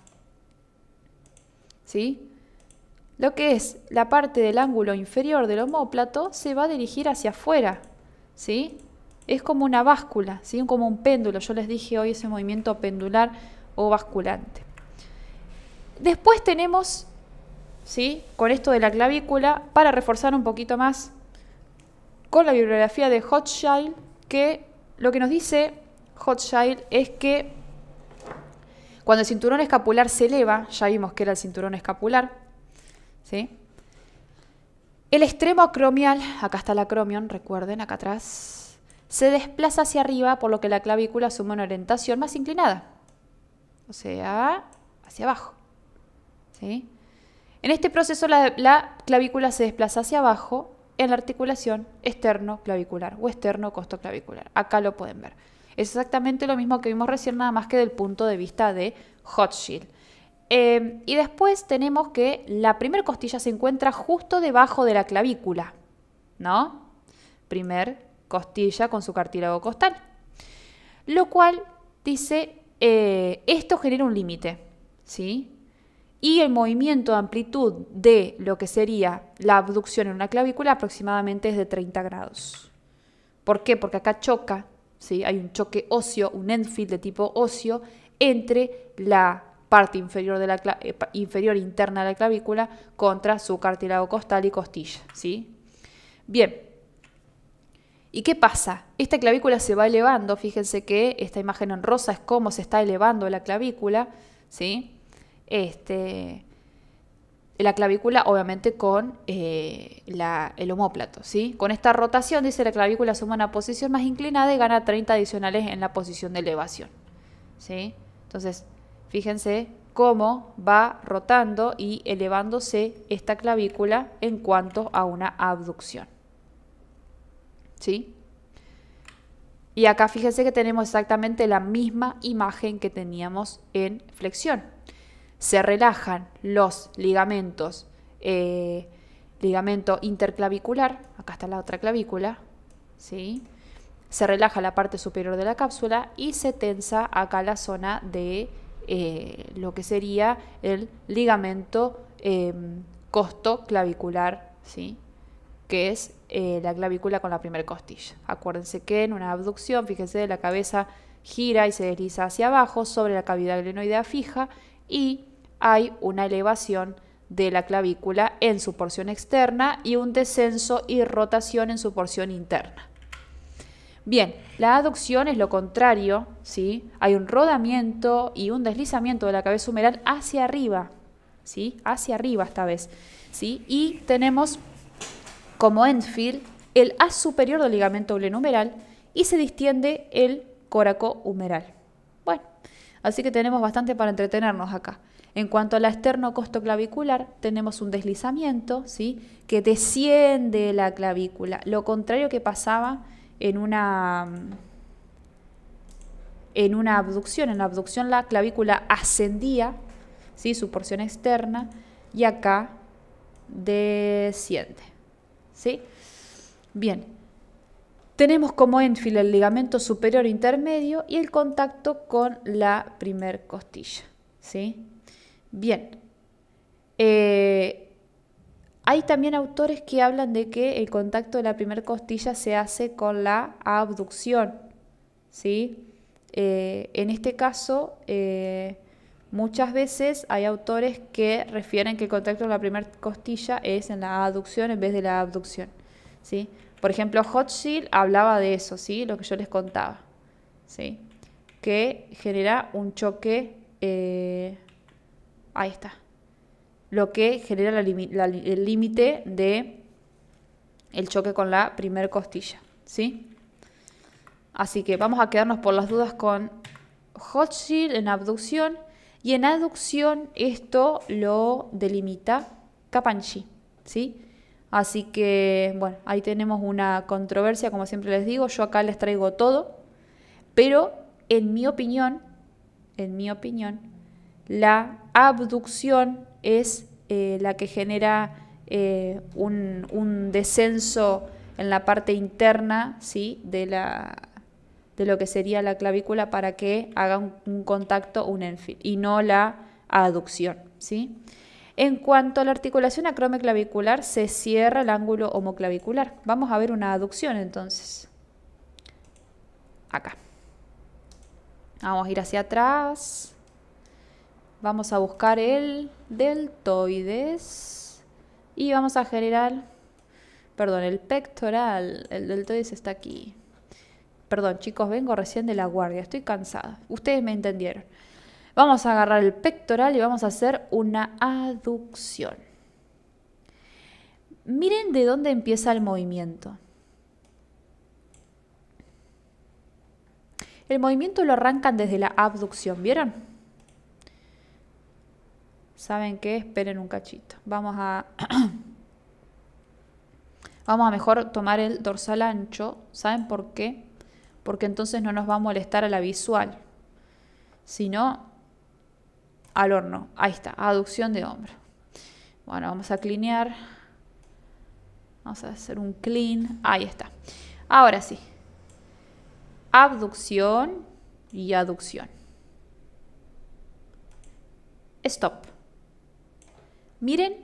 ¿Sí? Lo que es la parte del ángulo inferior del homóplato se va a dirigir hacia afuera, ¿sí? Es como una báscula, ¿sí? como un péndulo. Yo les dije hoy ese movimiento pendular o basculante. Después tenemos, ¿sí? con esto de la clavícula, para reforzar un poquito más, con la bibliografía de Hochschild, que lo que nos dice Hochschild es que cuando el cinturón escapular se eleva, ya vimos que era el cinturón escapular, ¿sí? El extremo acromial, acá está la acromion, recuerden, acá atrás, se desplaza hacia arriba, por lo que la clavícula asume una orientación más inclinada. O sea, hacia abajo. ¿Sí? En este proceso la, clavícula se desplaza hacia abajo en la articulación externo-clavicular o externo clavicular Acá lo pueden ver. Es exactamente lo mismo que vimos recién, nada más que del punto de vista de Hotshield. Em, y después tenemos que la primer costilla se encuentra justo debajo de la clavícula, ¿no? Primer costilla con su cartílago costal. Lo cual dice, eh, esto genera un límite, ¿sí? Y el movimiento de amplitud de lo que sería la abducción en una clavícula aproximadamente es de 30 grados. ¿Por qué? Porque acá choca, ¿sí? Hay un choque óseo, un Enfield de tipo óseo entre la parte inferior, de la eh, inferior interna de la clavícula contra su cartílago costal y costilla. ¿sí? Bien. ¿Y qué pasa? Esta clavícula se va elevando, fíjense que esta imagen en rosa es cómo se está elevando la clavícula, ¿sí? Este, la clavícula obviamente con eh, el homóplato, ¿sí? Con esta rotación, dice, la clavícula suma una posición más inclinada y gana 30 adicionales en la posición de elevación, ¿sí? Entonces, Fíjense cómo va rotando y elevándose esta clavícula en cuanto a una abducción. ¿Sí? Y acá fíjense que tenemos exactamente la misma imagen que teníamos en flexión. Se relajan los ligamentos, eh, ligamento interclavicular, acá está la otra clavícula, ¿sí? Se relaja la parte superior de la cápsula y se tensa acá la zona de eh, lo que sería el ligamento em, costo clavicular, ¿sí? que es eh, la clavícula con la primer costilla. Acuérdense que en una abducción, fíjense, la cabeza gira y se desliza hacia abajo sobre la cavidad glenoidea fija y hay una elevación de la clavícula en su porción externa y un descenso y rotación en su porción interna. Bien, la aducción es lo contrario, ¿sí? Hay un rodamiento y un deslizamiento de la cabeza humeral hacia arriba, ¿sí? Hacia arriba esta vez, ¿sí? Y tenemos como endfield el as superior del ligamento glenumeral y se distiende el coraco humeral. Bueno, así que tenemos bastante para entretenernos acá. En cuanto a la esternocostoclavicular, tenemos un deslizamiento, ¿sí? Que desciende la clavícula, lo contrario que pasaba en una en una abducción. En la abducción la clavícula ascendía, ¿sí? su porción externa, y acá desciende. ¿sí? Bien, tenemos como enfil el ligamento superior intermedio y el contacto con la primer costilla. ¿sí? Bien, eh, hay también autores que hablan de que el contacto de la primera costilla se hace con la abducción. ¿sí? Eh, en este caso, eh, muchas veces hay autores que refieren que el contacto de la primera costilla es en la aducción en vez de la abducción. ¿sí? Por ejemplo, Hotchill hablaba de eso, ¿sí? lo que yo les contaba, ¿sí? que genera un choque. Eh, ahí está lo que genera el límite de el choque con la primer costilla, ¿sí? Así que vamos a quedarnos por las dudas con hot en abducción y en aducción esto lo delimita Capanchi, ¿sí? Así que, bueno, ahí tenemos una controversia, como siempre les digo, yo acá les traigo todo, pero en mi opinión, en mi opinión, la abducción es eh, la que genera eh, un, descenso en la parte interna ¿sí? de, lo que sería la clavícula para que haga un, contacto, un enfil, y no la aducción. ¿sí? En cuanto a la articulación acromeclavicular, se cierra el ángulo homoclavicular. Vamos a ver una aducción entonces. Acá. Vamos a ir hacia atrás. Vamos a buscar el deltoides y vamos a generar, perdón, el pectoral. El deltoides está aquí. Perdón, chicos, vengo recién de la guardia, estoy cansada. Ustedes me entendieron. Vamos a agarrar el pectoral y vamos a hacer una aducción. Miren de dónde empieza el movimiento. El movimiento lo arrancan desde la abducción, ¿vieron? ¿saben qué? Esperen un cachito. Vamos a... (clears throat) Vamos a mejor tomar el dorsal ancho. ¿Saben por qué? Porque entonces no nos va a molestar a la visual. Sino al horno. Ahí está, aducción de hombro. Bueno, vamos a clinear. Vamos a hacer un clean. Ahí está. Ahora sí. Abducción y aducción. Stop. Miren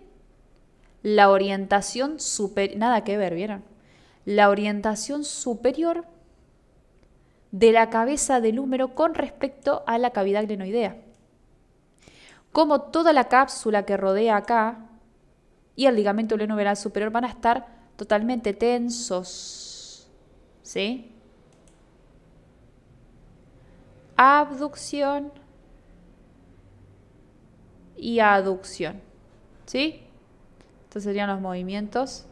la orientación superior, nada que ver, ¿vieron? La orientación superior de la cabeza del húmero con respecto a la cavidad glenoidea. Como toda la cápsula que rodea acá y el ligamento veral superior van a estar totalmente tensos. ¿Sí? Abducción y aducción. ¿Sí? Estos serían los movimientos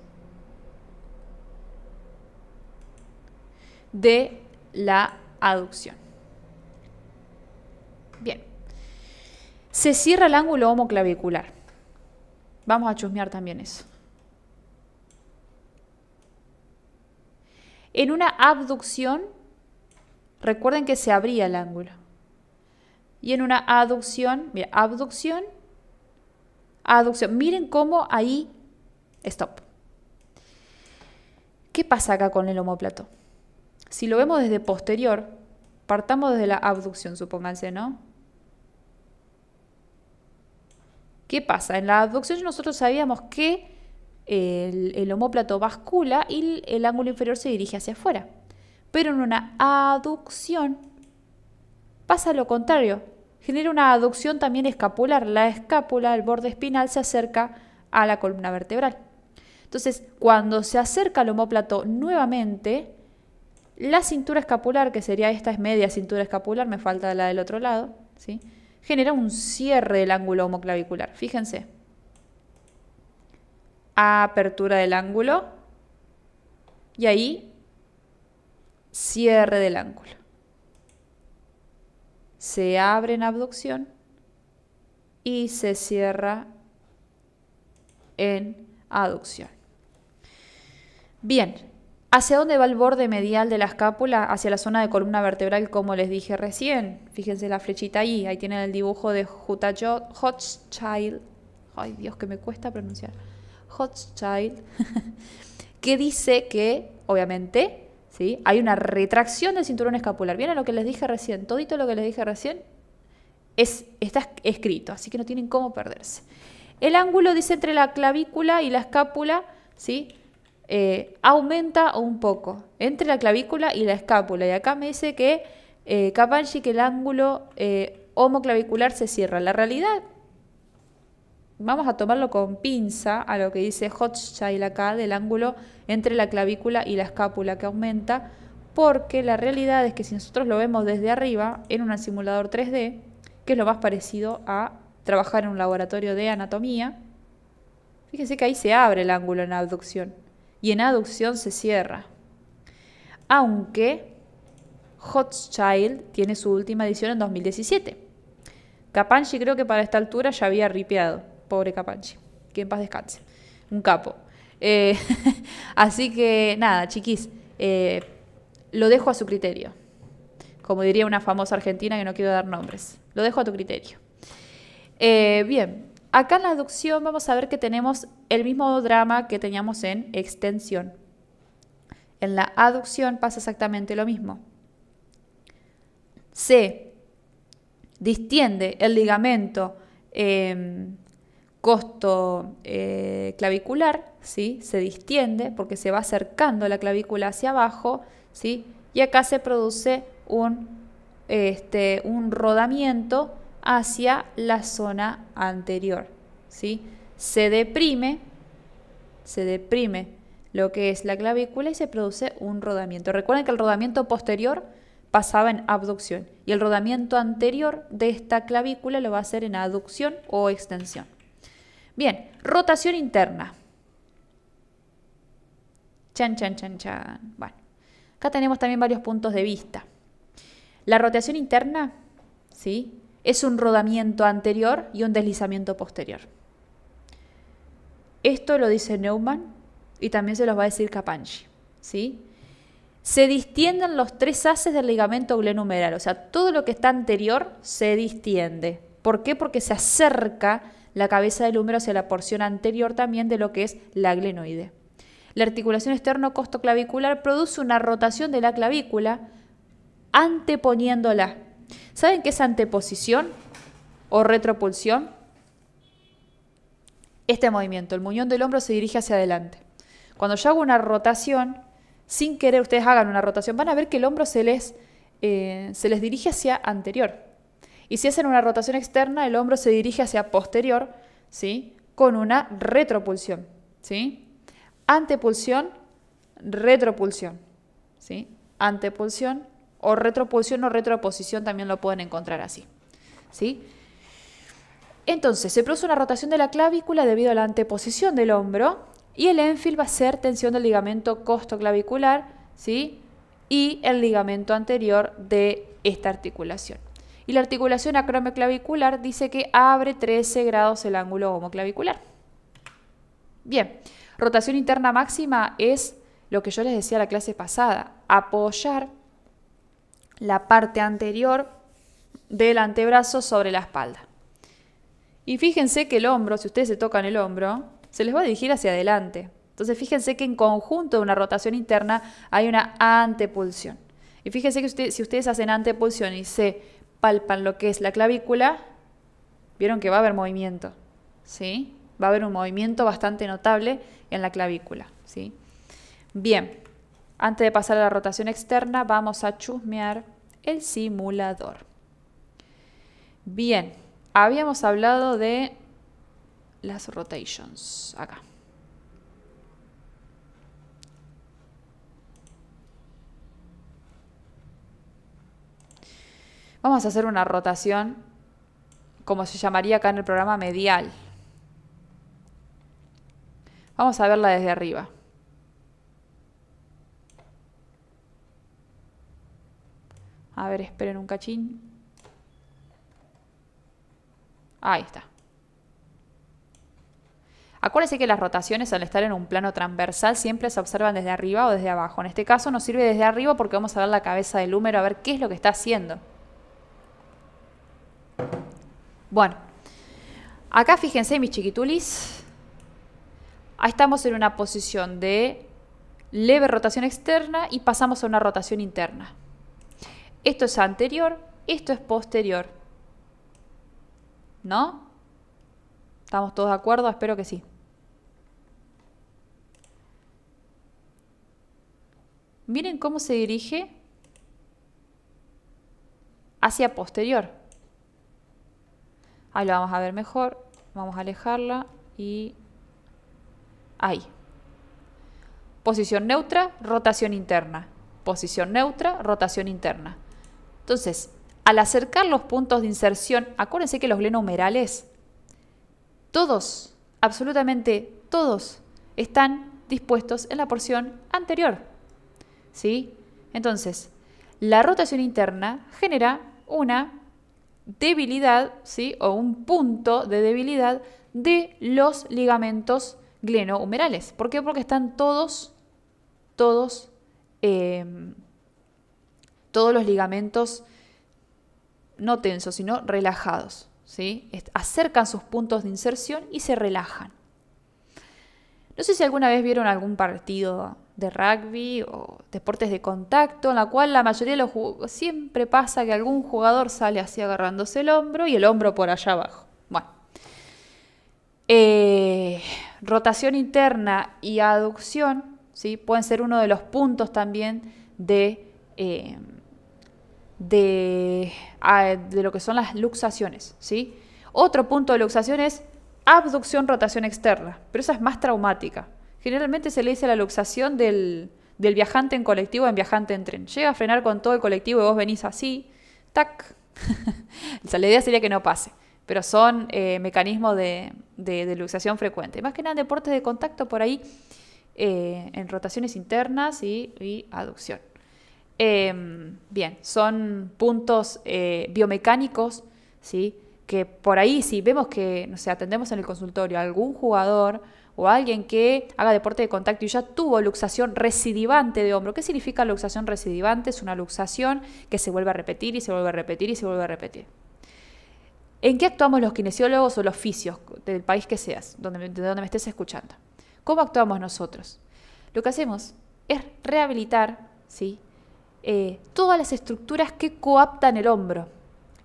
de la aducción. Bien. Se cierra el ángulo homoclavicular. Vamos a chusmear también eso. En una abducción, recuerden que se abría el ángulo. Y en una aducción, mira, abducción aducción. Miren cómo ahí, stop. ¿Qué pasa acá con el homóplato? Si lo vemos desde posterior, partamos desde la abducción, supónganse, ¿no? ¿Qué pasa? En la abducción nosotros sabíamos que el, homóplato bascula y el, el ángulo inferior se dirige hacia afuera. Pero en una aducción pasa lo contrario genera una aducción también escapular. La escápula, el borde espinal, se acerca a la columna vertebral. Entonces, cuando se acerca al homóplato nuevamente, la cintura escapular, que sería esta es media cintura escapular, me falta la del otro lado, ¿sí? genera un cierre del ángulo homoclavicular. Fíjense. Apertura del ángulo y ahí cierre del ángulo se abre en abducción y se cierra en aducción. Bien, ¿hacia dónde va el borde medial de la escápula? Hacia la zona de columna vertebral, como les dije recién. Fíjense la flechita ahí, ahí tienen el dibujo de Hotchild. Ay, Dios, que me cuesta pronunciar. Hotchild. (laughs) que dice que, obviamente, hay una retracción del cinturón escapular. ¿Vieron lo que les dije recién? Todito lo que les dije recién es, está escrito, así que no tienen cómo perderse. El ángulo, dice, entre la clavícula y la escápula, ¿sí? Eh, aumenta un poco, entre la clavícula y la escápula. Y acá me dice que eh, que el ángulo eh, homoclavicular se cierra. La realidad vamos a tomarlo con pinza a lo que dice Hochschild acá del ángulo entre la clavícula y la escápula que aumenta, porque la realidad es que si nosotros lo vemos desde arriba en un simulador 3D, que es lo más parecido a trabajar en un laboratorio de anatomía, fíjense que ahí se abre el ángulo en abducción y en aducción se cierra. Aunque Hotchild tiene su última edición en 2017. Capanchi creo que para esta altura ya había ripeado pobre Capanchi, que en paz descanse, un capo. Eh, (laughs) así que nada, chiquis, eh, lo dejo a su criterio. Como diría una famosa argentina que no quiero dar nombres, lo dejo a tu criterio. Eh, bien, acá en la aducción vamos a ver que tenemos el mismo drama que teníamos en extensión. En la aducción pasa exactamente lo mismo. Se distiende el ligamento em, costo eh, clavicular, ¿sí? se distiende porque se va acercando la clavícula hacia abajo, ¿sí? y acá se produce un, este, un rodamiento hacia la zona anterior. ¿sí? Se deprime, se deprime lo que es la clavícula y se produce un rodamiento. Recuerden que el rodamiento posterior pasaba en abducción y el rodamiento anterior de esta clavícula lo va a hacer en aducción o extensión. Bien, rotación interna. Chan, chan, chan, chan. Bueno, acá tenemos también varios puntos de vista. La rotación interna, ¿sí? Es un rodamiento anterior y un deslizamiento posterior. Esto lo dice Neumann y también se los va a decir Capanchi, ¿sí? Se distienden los tres haces del ligamento glenumeral, o sea, todo lo que está anterior se distiende. ¿Por qué? Porque se acerca la cabeza del húmero hacia la porción anterior también de lo que es la glenoide. La articulación externo-costoclavicular produce una rotación de la clavícula anteponiéndola. ¿Saben qué es anteposición o retropulsión? Este movimiento, el muñón del hombro se dirige hacia adelante. Cuando yo hago una rotación, sin querer ustedes hagan una rotación, van a ver que el hombro se les, eh, se les dirige hacia anterior. Y si hacen una rotación externa, el hombro se dirige hacia posterior, ¿sí? Con una retropulsión, ¿sí? Antepulsión, retropulsión, ¿sí? Antepulsión o retropulsión o retroposición también lo pueden encontrar así, ¿sí? Entonces, se produce una rotación de la clavícula debido a la anteposición del hombro y el enfil va a ser tensión del ligamento costoclavicular, ¿sí? Y el ligamento anterior de esta articulación y la articulación acromioclavicular dice que abre 13 grados el ángulo homoclavicular. Bien, rotación interna máxima es lo que yo les decía la clase pasada, apoyar la parte anterior del antebrazo sobre la espalda. Y fíjense que el hombro, si ustedes se tocan el hombro, se les va a dirigir hacia adelante. Entonces fíjense que en conjunto de una rotación interna hay una antepulsión. Y fíjense que si ustedes hacen antepulsión y se palpan lo que es la clavícula, vieron que va a haber movimiento, ¿sí? Va a haber un movimiento bastante notable en la clavícula, ¿sí? Bien, antes de pasar a la rotación externa, vamos a chusmear el simulador. Bien, habíamos hablado de las rotations acá. Vamos a hacer una rotación, como se llamaría acá en el programa, medial. Vamos a verla desde arriba. A ver, esperen un cachín. Ahí está. Acuérdense que las rotaciones al estar en un plano transversal siempre se observan desde arriba o desde abajo. En este caso nos sirve desde arriba porque vamos a ver la cabeza del húmero a ver qué es lo que está haciendo. Bueno, acá fíjense mis chiquitulis. estamos en una posición de leve rotación externa y pasamos a una rotación interna. Esto es anterior, esto es posterior. ¿No? ¿Estamos todos de acuerdo? Espero que sí. Miren cómo se dirige hacia posterior. Ahí lo vamos a ver mejor. Vamos a alejarla y ahí. Posición neutra, rotación interna. Posición neutra, rotación interna. Entonces, al acercar los puntos de inserción, acuérdense que los glenohumerales, todos, absolutamente todos, están dispuestos en la porción anterior. ¿Sí? Entonces, la rotación interna genera una debilidad, ¿sí? O un punto de debilidad de los ligamentos glenohumerales. ¿Por qué? Porque están todos, todos, em, todos los ligamentos no tensos, sino relajados. ¿sí? Acercan sus puntos de inserción y se relajan. No sé si alguna vez vieron algún partido de rugby o deportes de contacto, en la cual la mayoría de los jugadores... siempre pasa que algún jugador sale así agarrándose el hombro y el hombro por allá abajo. Bueno. Eh, rotación interna y aducción ¿sí? pueden ser uno de los puntos también de, eh, ah, de, lo que son las luxaciones. ¿sí? Otro punto de luxación es abducción rotación externa, pero esa es más traumática. Generalmente se le dice la luxación del, viajante en colectivo en viajante en tren. Llega a frenar con todo el colectivo y vos venís así, tac. (laughs) la idea sería que no pase, pero son eh, mecanismos de, luxación frecuente. Más que nada deportes de contacto por ahí, eh, en rotaciones internas y, aducción. Eh, bien, son puntos biomecánicos, ¿sí? que por ahí si vemos que, no sé, atendemos en el consultorio a algún jugador o alguien que haga deporte de contacto y ya tuvo luxación recidivante de hombro. ¿Qué significa luxación recidivante? Es una luxación que se vuelve a repetir y se vuelve a repetir y se vuelve a repetir. ¿En qué actuamos los kinesiólogos o los fisios del país que seas, donde, de donde me estés escuchando? ¿Cómo actuamos nosotros? Lo que hacemos es rehabilitar ¿sí? Eh, todas las estructuras que coaptan el hombro.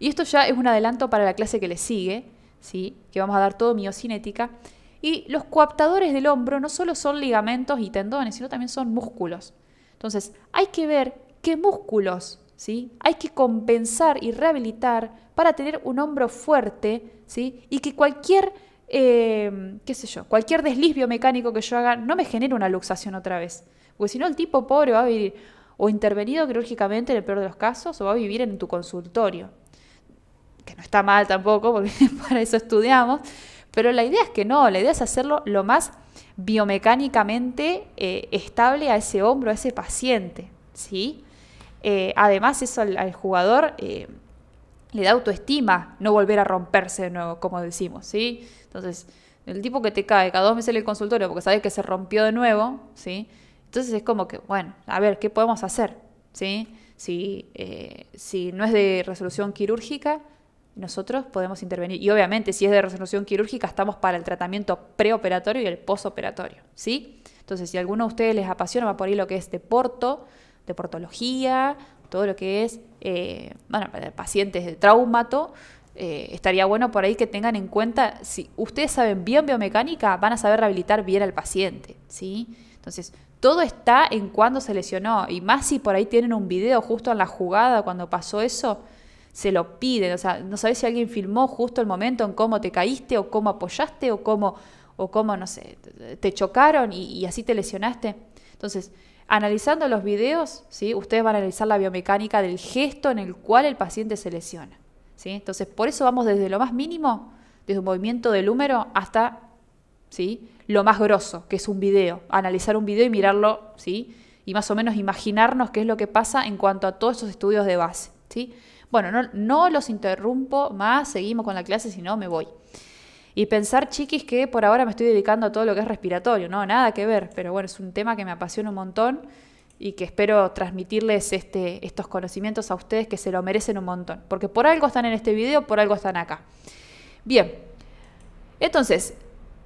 Y esto ya es un adelanto para la clase que le sigue, ¿sí? que vamos a dar todo miocinética. Y los coaptadores del hombro no solo son ligamentos y tendones, sino también son músculos. Entonces, hay que ver qué músculos ¿sí? hay que compensar y rehabilitar para tener un hombro fuerte ¿sí? y que cualquier, eh, qué sé yo, cualquier desliz mecánico que yo haga no me genere una luxación otra vez. Porque si no, el tipo pobre va a vivir o intervenido quirúrgicamente en el peor de los casos o va a vivir en tu consultorio que no está mal tampoco, porque (laughs) para eso estudiamos, pero la idea es que no, la idea es hacerlo lo más biomecánicamente eh, estable a ese hombro, a ese paciente, ¿sí? Eh, además, eso al, jugador eh, le da autoestima no volver a romperse de nuevo, como decimos, ¿sí? Entonces, el tipo que te cae cada dos meses en el consultorio porque sabe que se rompió de nuevo, ¿sí? Entonces es como que, bueno, a ver, ¿qué podemos hacer? ¿Sí? si no es de resolución quirúrgica, nosotros podemos intervenir. Y obviamente, si es de resolución quirúrgica, estamos para el tratamiento preoperatorio y el posoperatorio, ¿sí? Entonces, si alguno de ustedes les apasiona, va por ahí lo que es deporto, deportología, todo lo que es, eh, bueno, pacientes de traumato, eh, estaría bueno por ahí que tengan en cuenta, si ustedes saben bien biomecánica, van a saber rehabilitar bien al paciente, ¿sí? Entonces, todo está en cuándo se lesionó, y más si por ahí tienen un video justo en la jugada cuando pasó eso, se lo piden, o sea, no sabes si alguien filmó justo el momento en cómo te caíste o cómo apoyaste o cómo, o cómo no sé, te chocaron y, así te lesionaste. Entonces, analizando los videos, ¿sí? ustedes van a analizar la biomecánica del gesto en el cual el paciente se lesiona. ¿sí? Entonces, por eso vamos desde lo más mínimo, desde un movimiento del húmero, hasta ¿sí? lo más grosso, que es un video. Analizar un video y mirarlo, ¿sí? y más o menos imaginarnos qué es lo que pasa en cuanto a todos esos estudios de base. ¿sí? Bueno, no, los interrumpo más, seguimos con la clase, si no me voy. Y pensar, chiquis, que por ahora me estoy dedicando a todo lo que es respiratorio, no, nada que ver, pero bueno, es un tema que me apasiona un montón y que espero transmitirles este, estos conocimientos a ustedes que se lo merecen un montón, porque por algo están en este video, por algo están acá. Bien, entonces,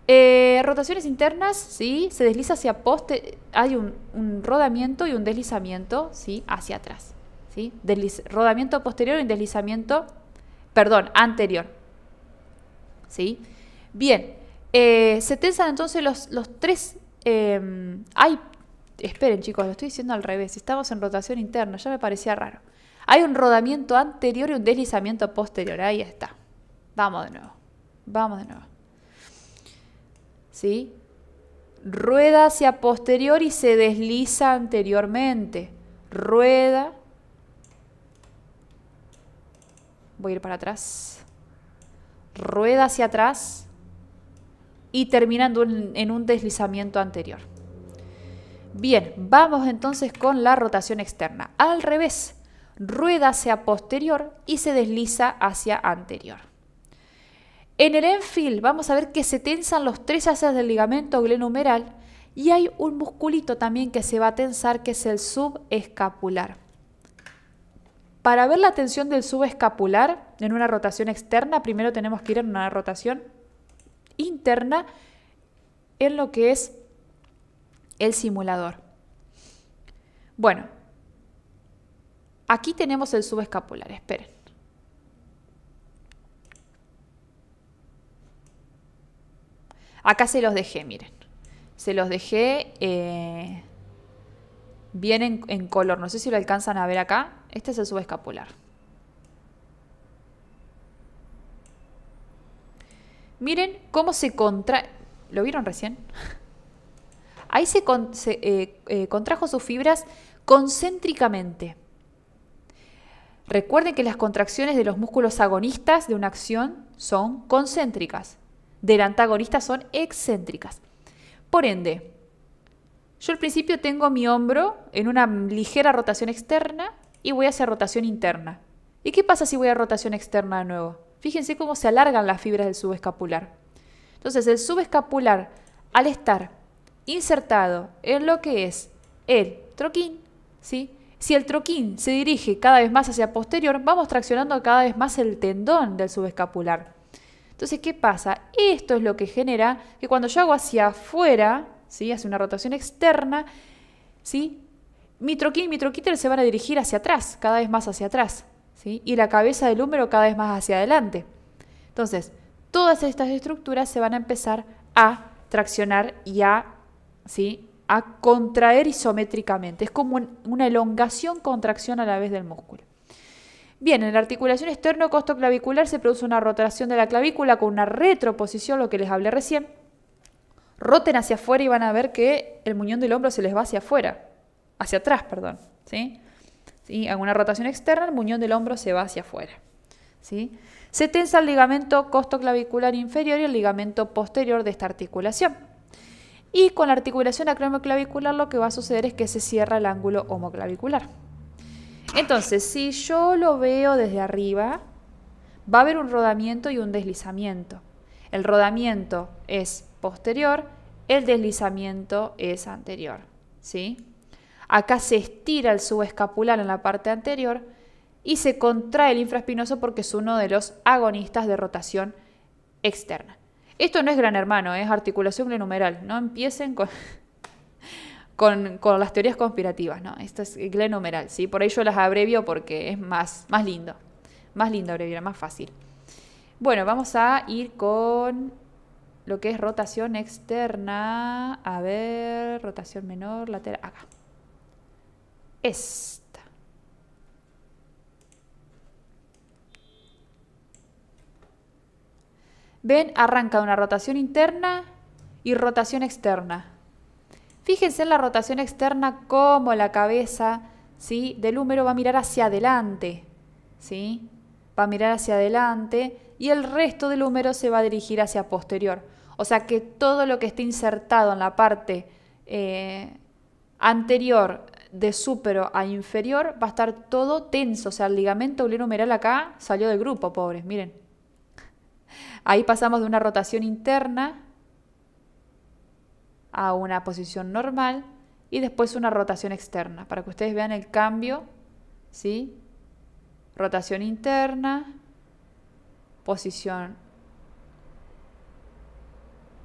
eh, rotaciones internas, ¿sí? Se desliza hacia poste, hay un, un rodamiento y un deslizamiento, ¿sí? Hacia atrás. ¿sí? rodamiento posterior y deslizamiento, perdón, anterior. ¿sí? Bien, eh, se tensan entonces los, los tres... Em, esperen chicos, lo estoy diciendo al revés, estamos en rotación interna, ya me parecía raro. Hay un rodamiento anterior y un deslizamiento posterior, ahí está. Vamos de nuevo, vamos de nuevo. ¿Sí? Rueda hacia posterior y se desliza anteriormente. Rueda voy a ir para atrás, rueda hacia atrás y terminando en un deslizamiento anterior. Bien, vamos entonces con la rotación externa. Al revés, rueda hacia posterior y se desliza hacia anterior. En el enfil vamos a ver que se tensan los tres haces del ligamento glenumeral y hay un musculito también que se va a tensar que es el subescapular. Para ver la tensión del subescapular en una rotación externa, primero tenemos que ir en una rotación interna en lo que es el simulador. Bueno, aquí tenemos el subescapular, esperen. Acá se los dejé, miren. Se los dejé eh, bien en color. No sé si lo alcanzan a ver acá este es el subescapular. Miren cómo se contrae... ¿Lo vieron recién? (laughs) Ahí se, eh, eh, contrajo sus fibras concéntricamente. Recuerden que las contracciones de los músculos agonistas de una acción son concéntricas, del antagonista son excéntricas. Por ende, yo al principio tengo mi hombro en una ligera rotación externa y voy a hacer rotación interna. ¿Y qué pasa si voy a rotación externa de nuevo? Fíjense cómo se alargan las fibras del subescapular. Entonces el subescapular, al estar insertado en lo que es el troquín, si el troquín se dirige cada vez más hacia posterior, vamos traccionando cada vez más el tendón del subescapular. Entonces, ¿qué pasa? Esto es lo que genera que cuando yo hago hacia afuera, ¿sí? Hace una rotación externa, ¿sí? Mitroquín y Mitroquíter se van a dirigir hacia atrás, cada vez más hacia atrás, ¿sí? y la cabeza del húmero cada vez más hacia adelante. Entonces, todas estas estructuras se van a empezar a traccionar y a, ¿sí? a contraer isométricamente. Es como una elongación, contracción a la vez del músculo. Bien, en la articulación costoclavicular se produce una rotación de la clavícula con una retroposición, lo que les hablé recién. Roten hacia afuera y van a ver que el muñón del hombro se les va hacia afuera hacia atrás, perdón, ¿sí? En una rotación externa, el muñón del hombro se va hacia afuera, ¿sí? Se tensa el ligamento costoclavicular inferior y el ligamento posterior de esta articulación. Y con la articulación acromioclavicular lo que va a suceder es que se cierra el ángulo homoclavicular. Entonces, si yo lo veo desde arriba, va a haber un rodamiento y un deslizamiento. El rodamiento es posterior, el deslizamiento es anterior, ¿sí? Acá se estira el subescapular en la parte anterior y se contrae el infraespinoso porque es uno de los agonistas de rotación externa. Esto no es gran hermano, es articulación glenumeral. No empiecen con, (laughs) con, las teorías conspirativas, ¿no? Esto es glenumeral, Por ahí yo las abrevio porque es más, más lindo. Más lindo abreviar, más fácil. Bueno, vamos a ir con lo que es rotación externa. A ver, rotación menor, lateral, acá esta. Ven, arranca una rotación interna y rotación externa. Fíjense en la rotación externa como la cabeza ¿sí? del húmero va a mirar hacia adelante. ¿sí? Va a mirar hacia adelante y el resto del húmero se va a dirigir hacia posterior. O sea que todo lo que esté insertado en la parte eh, anterior de supero a inferior va a estar todo tenso, o sea, el ligamento humeral acá salió del grupo, pobres, miren. Ahí pasamos de una rotación interna a una posición normal y después una rotación externa, para que ustedes vean el cambio, ¿sí? Rotación interna, posición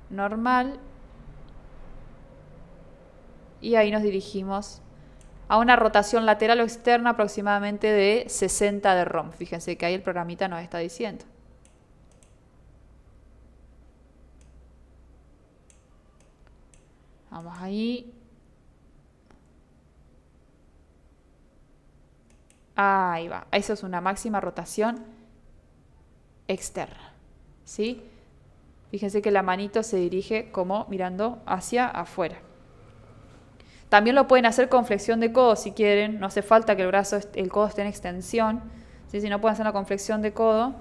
normal y ahí nos dirigimos a una rotación lateral o externa aproximadamente de 60 de ROM. Fíjense que ahí el programita nos está diciendo. Vamos ahí. Ahí va. Eso es una máxima rotación externa. ¿Sí? Fíjense que la manito se dirige como mirando hacia afuera. También lo pueden hacer con flexión de codo si quieren, no hace falta que el brazo, el codo esté en extensión, ¿sí? si no pueden hacer la flexión de codo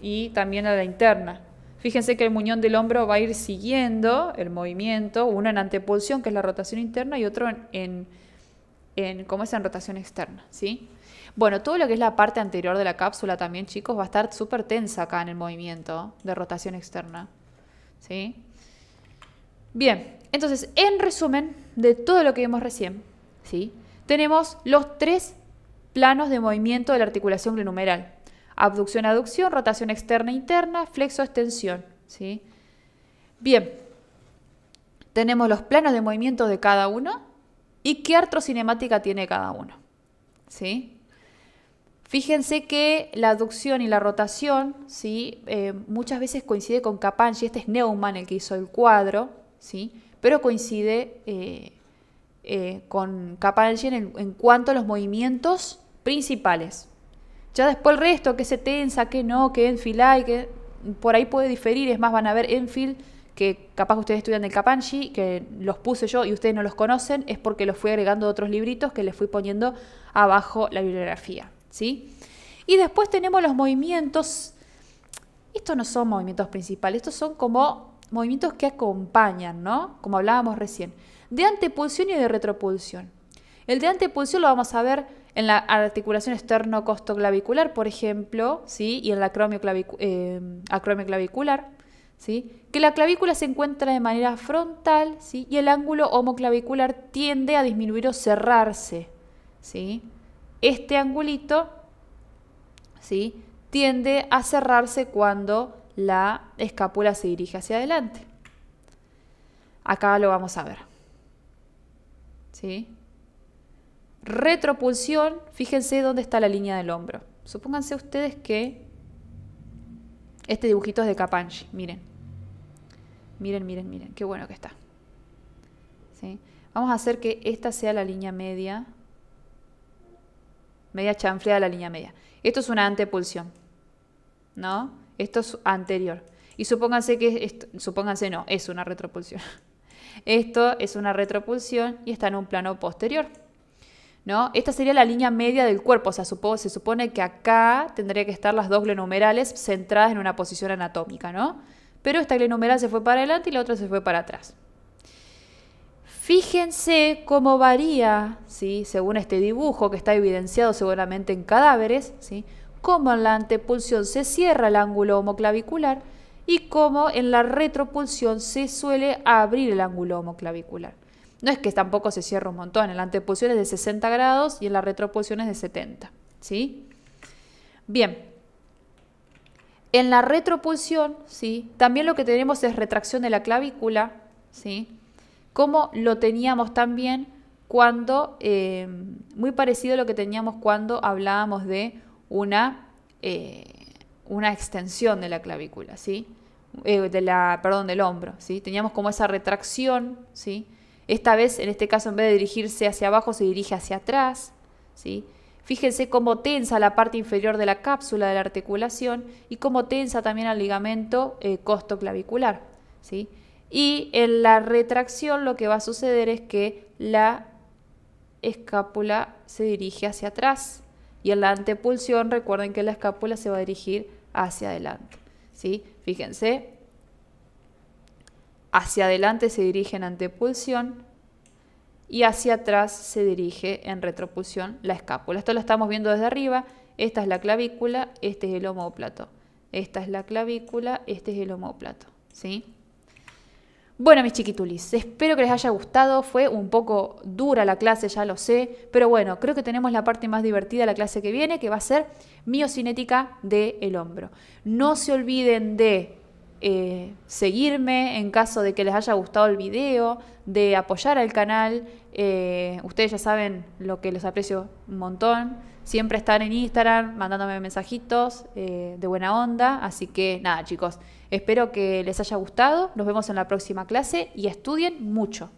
y también la interna. Fíjense que el muñón del hombro va a ir siguiendo el movimiento, uno en antepulsión, que es la rotación interna, y otro en, en, es? en rotación externa, ¿sí? Bueno, todo lo que es la parte anterior de la cápsula también, chicos, va a estar súper tensa acá en el movimiento de rotación externa, ¿sí? Bien, entonces, en resumen de todo lo que vimos recién, ¿sí? tenemos los tres planos de movimiento de la articulación glenumeral. Abducción, aducción, rotación externa, e interna, flexo, extensión. ¿sí? Bien, tenemos los planos de movimiento de cada uno y qué artrocinemática tiene cada uno. ¿sí? Fíjense que la aducción y la rotación ¿sí? Eh, muchas veces coincide con Capanchi, este es Neumann el que hizo el cuadro. ¿sí? pero coincide eh, eh, con Capanchi en, cuanto a los movimientos principales. Ya después el resto, que se tensa, que no, que enfila hay, que por ahí puede diferir, es más, van a ver enfil que capaz ustedes estudian el Capanchi, que los puse yo y ustedes no los conocen, es porque los fui agregando otros libritos que les fui poniendo abajo la bibliografía, ¿sí? Y después tenemos los movimientos, estos no son movimientos principales, estos son como movimientos que acompañan, ¿no? Como hablábamos recién, de antepulsión y de retropulsión. El de antepulsión lo vamos a ver en la articulación externo-costoclavicular, por ejemplo, ¿sí? y en la eh, acromioclavicular, ¿sí? que la clavícula se encuentra de manera frontal ¿sí? y el ángulo homoclavicular tiende a disminuir o cerrarse. ¿sí? Este angulito ¿sí? tiende a cerrarse cuando la escápula se dirige hacia adelante. Acá lo vamos a ver. ¿Sí? Retropulsión, fíjense dónde está la línea del hombro. Supónganse ustedes que este dibujito es de Capanchi, miren. Miren, miren, miren, qué bueno que está. ¿Sí? Vamos a hacer que esta sea la línea media. Media chanfleada la línea media. Esto es una antepulsión. ¿No? Esto es anterior. Y supónganse que supónganse no, es una retropulsión. (laughs) Esto es una retropulsión y está en un plano posterior. ¿No? Esta sería la línea media del cuerpo, o sea, se supone que acá tendría que estar las dos glenumerales centradas en una posición anatómica, ¿no? Pero esta glenumeral se fue para adelante y la otra se fue para atrás. Fíjense cómo varía, ¿sí? según este dibujo que está evidenciado seguramente en cadáveres, ¿sí? cómo en la antepulsión se cierra el ángulo homoclavicular y cómo en la retropulsión se suele abrir el ángulo homoclavicular. No es que tampoco se cierre un montón, en la antepulsión es de 60 grados y en la retropulsión es de 70. ¿sí? Bien, en la retropulsión ¿sí? también lo que tenemos es retracción de la clavícula, ¿sí? como lo teníamos también cuando, eh, muy parecido a lo que teníamos cuando hablábamos de eh, una, extensión de la clavícula, ¿sí? Eh, de la, perdón, del hombro, ¿sí? Teníamos como esa retracción, ¿sí? Esta vez, en este caso, en vez de dirigirse hacia abajo, se dirige hacia atrás, ¿sí? Fíjense cómo tensa la parte inferior de la cápsula de la articulación y cómo tensa también al ligamento eh, costoclavicular, ¿sí? Y en la retracción lo que va a suceder es que la escápula se dirige hacia atrás, y en la antepulsión recuerden que la escápula se va a dirigir hacia adelante. ¿sí? Fíjense, hacia adelante se dirige en antepulsión y hacia atrás se dirige en retropulsión la escápula. Esto lo estamos viendo desde arriba, esta es la clavícula, este es el homóplato. Esta es la clavícula, este es el homóplato. ¿sí? Bueno, mis chiquitulis, espero que les haya gustado. Fue un poco dura la clase, ya lo sé, pero bueno, creo que tenemos la parte más divertida de la clase que viene, que va a ser miocinética del hombro. No se olviden de eh, seguirme en caso de que les haya gustado el video, de apoyar al canal. Eh, ustedes ya saben lo que les aprecio un montón siempre están en Instagram mandándome mensajitos eh, de buena onda. Así que nada, chicos, espero que les haya gustado. Nos vemos en la próxima clase y estudien mucho.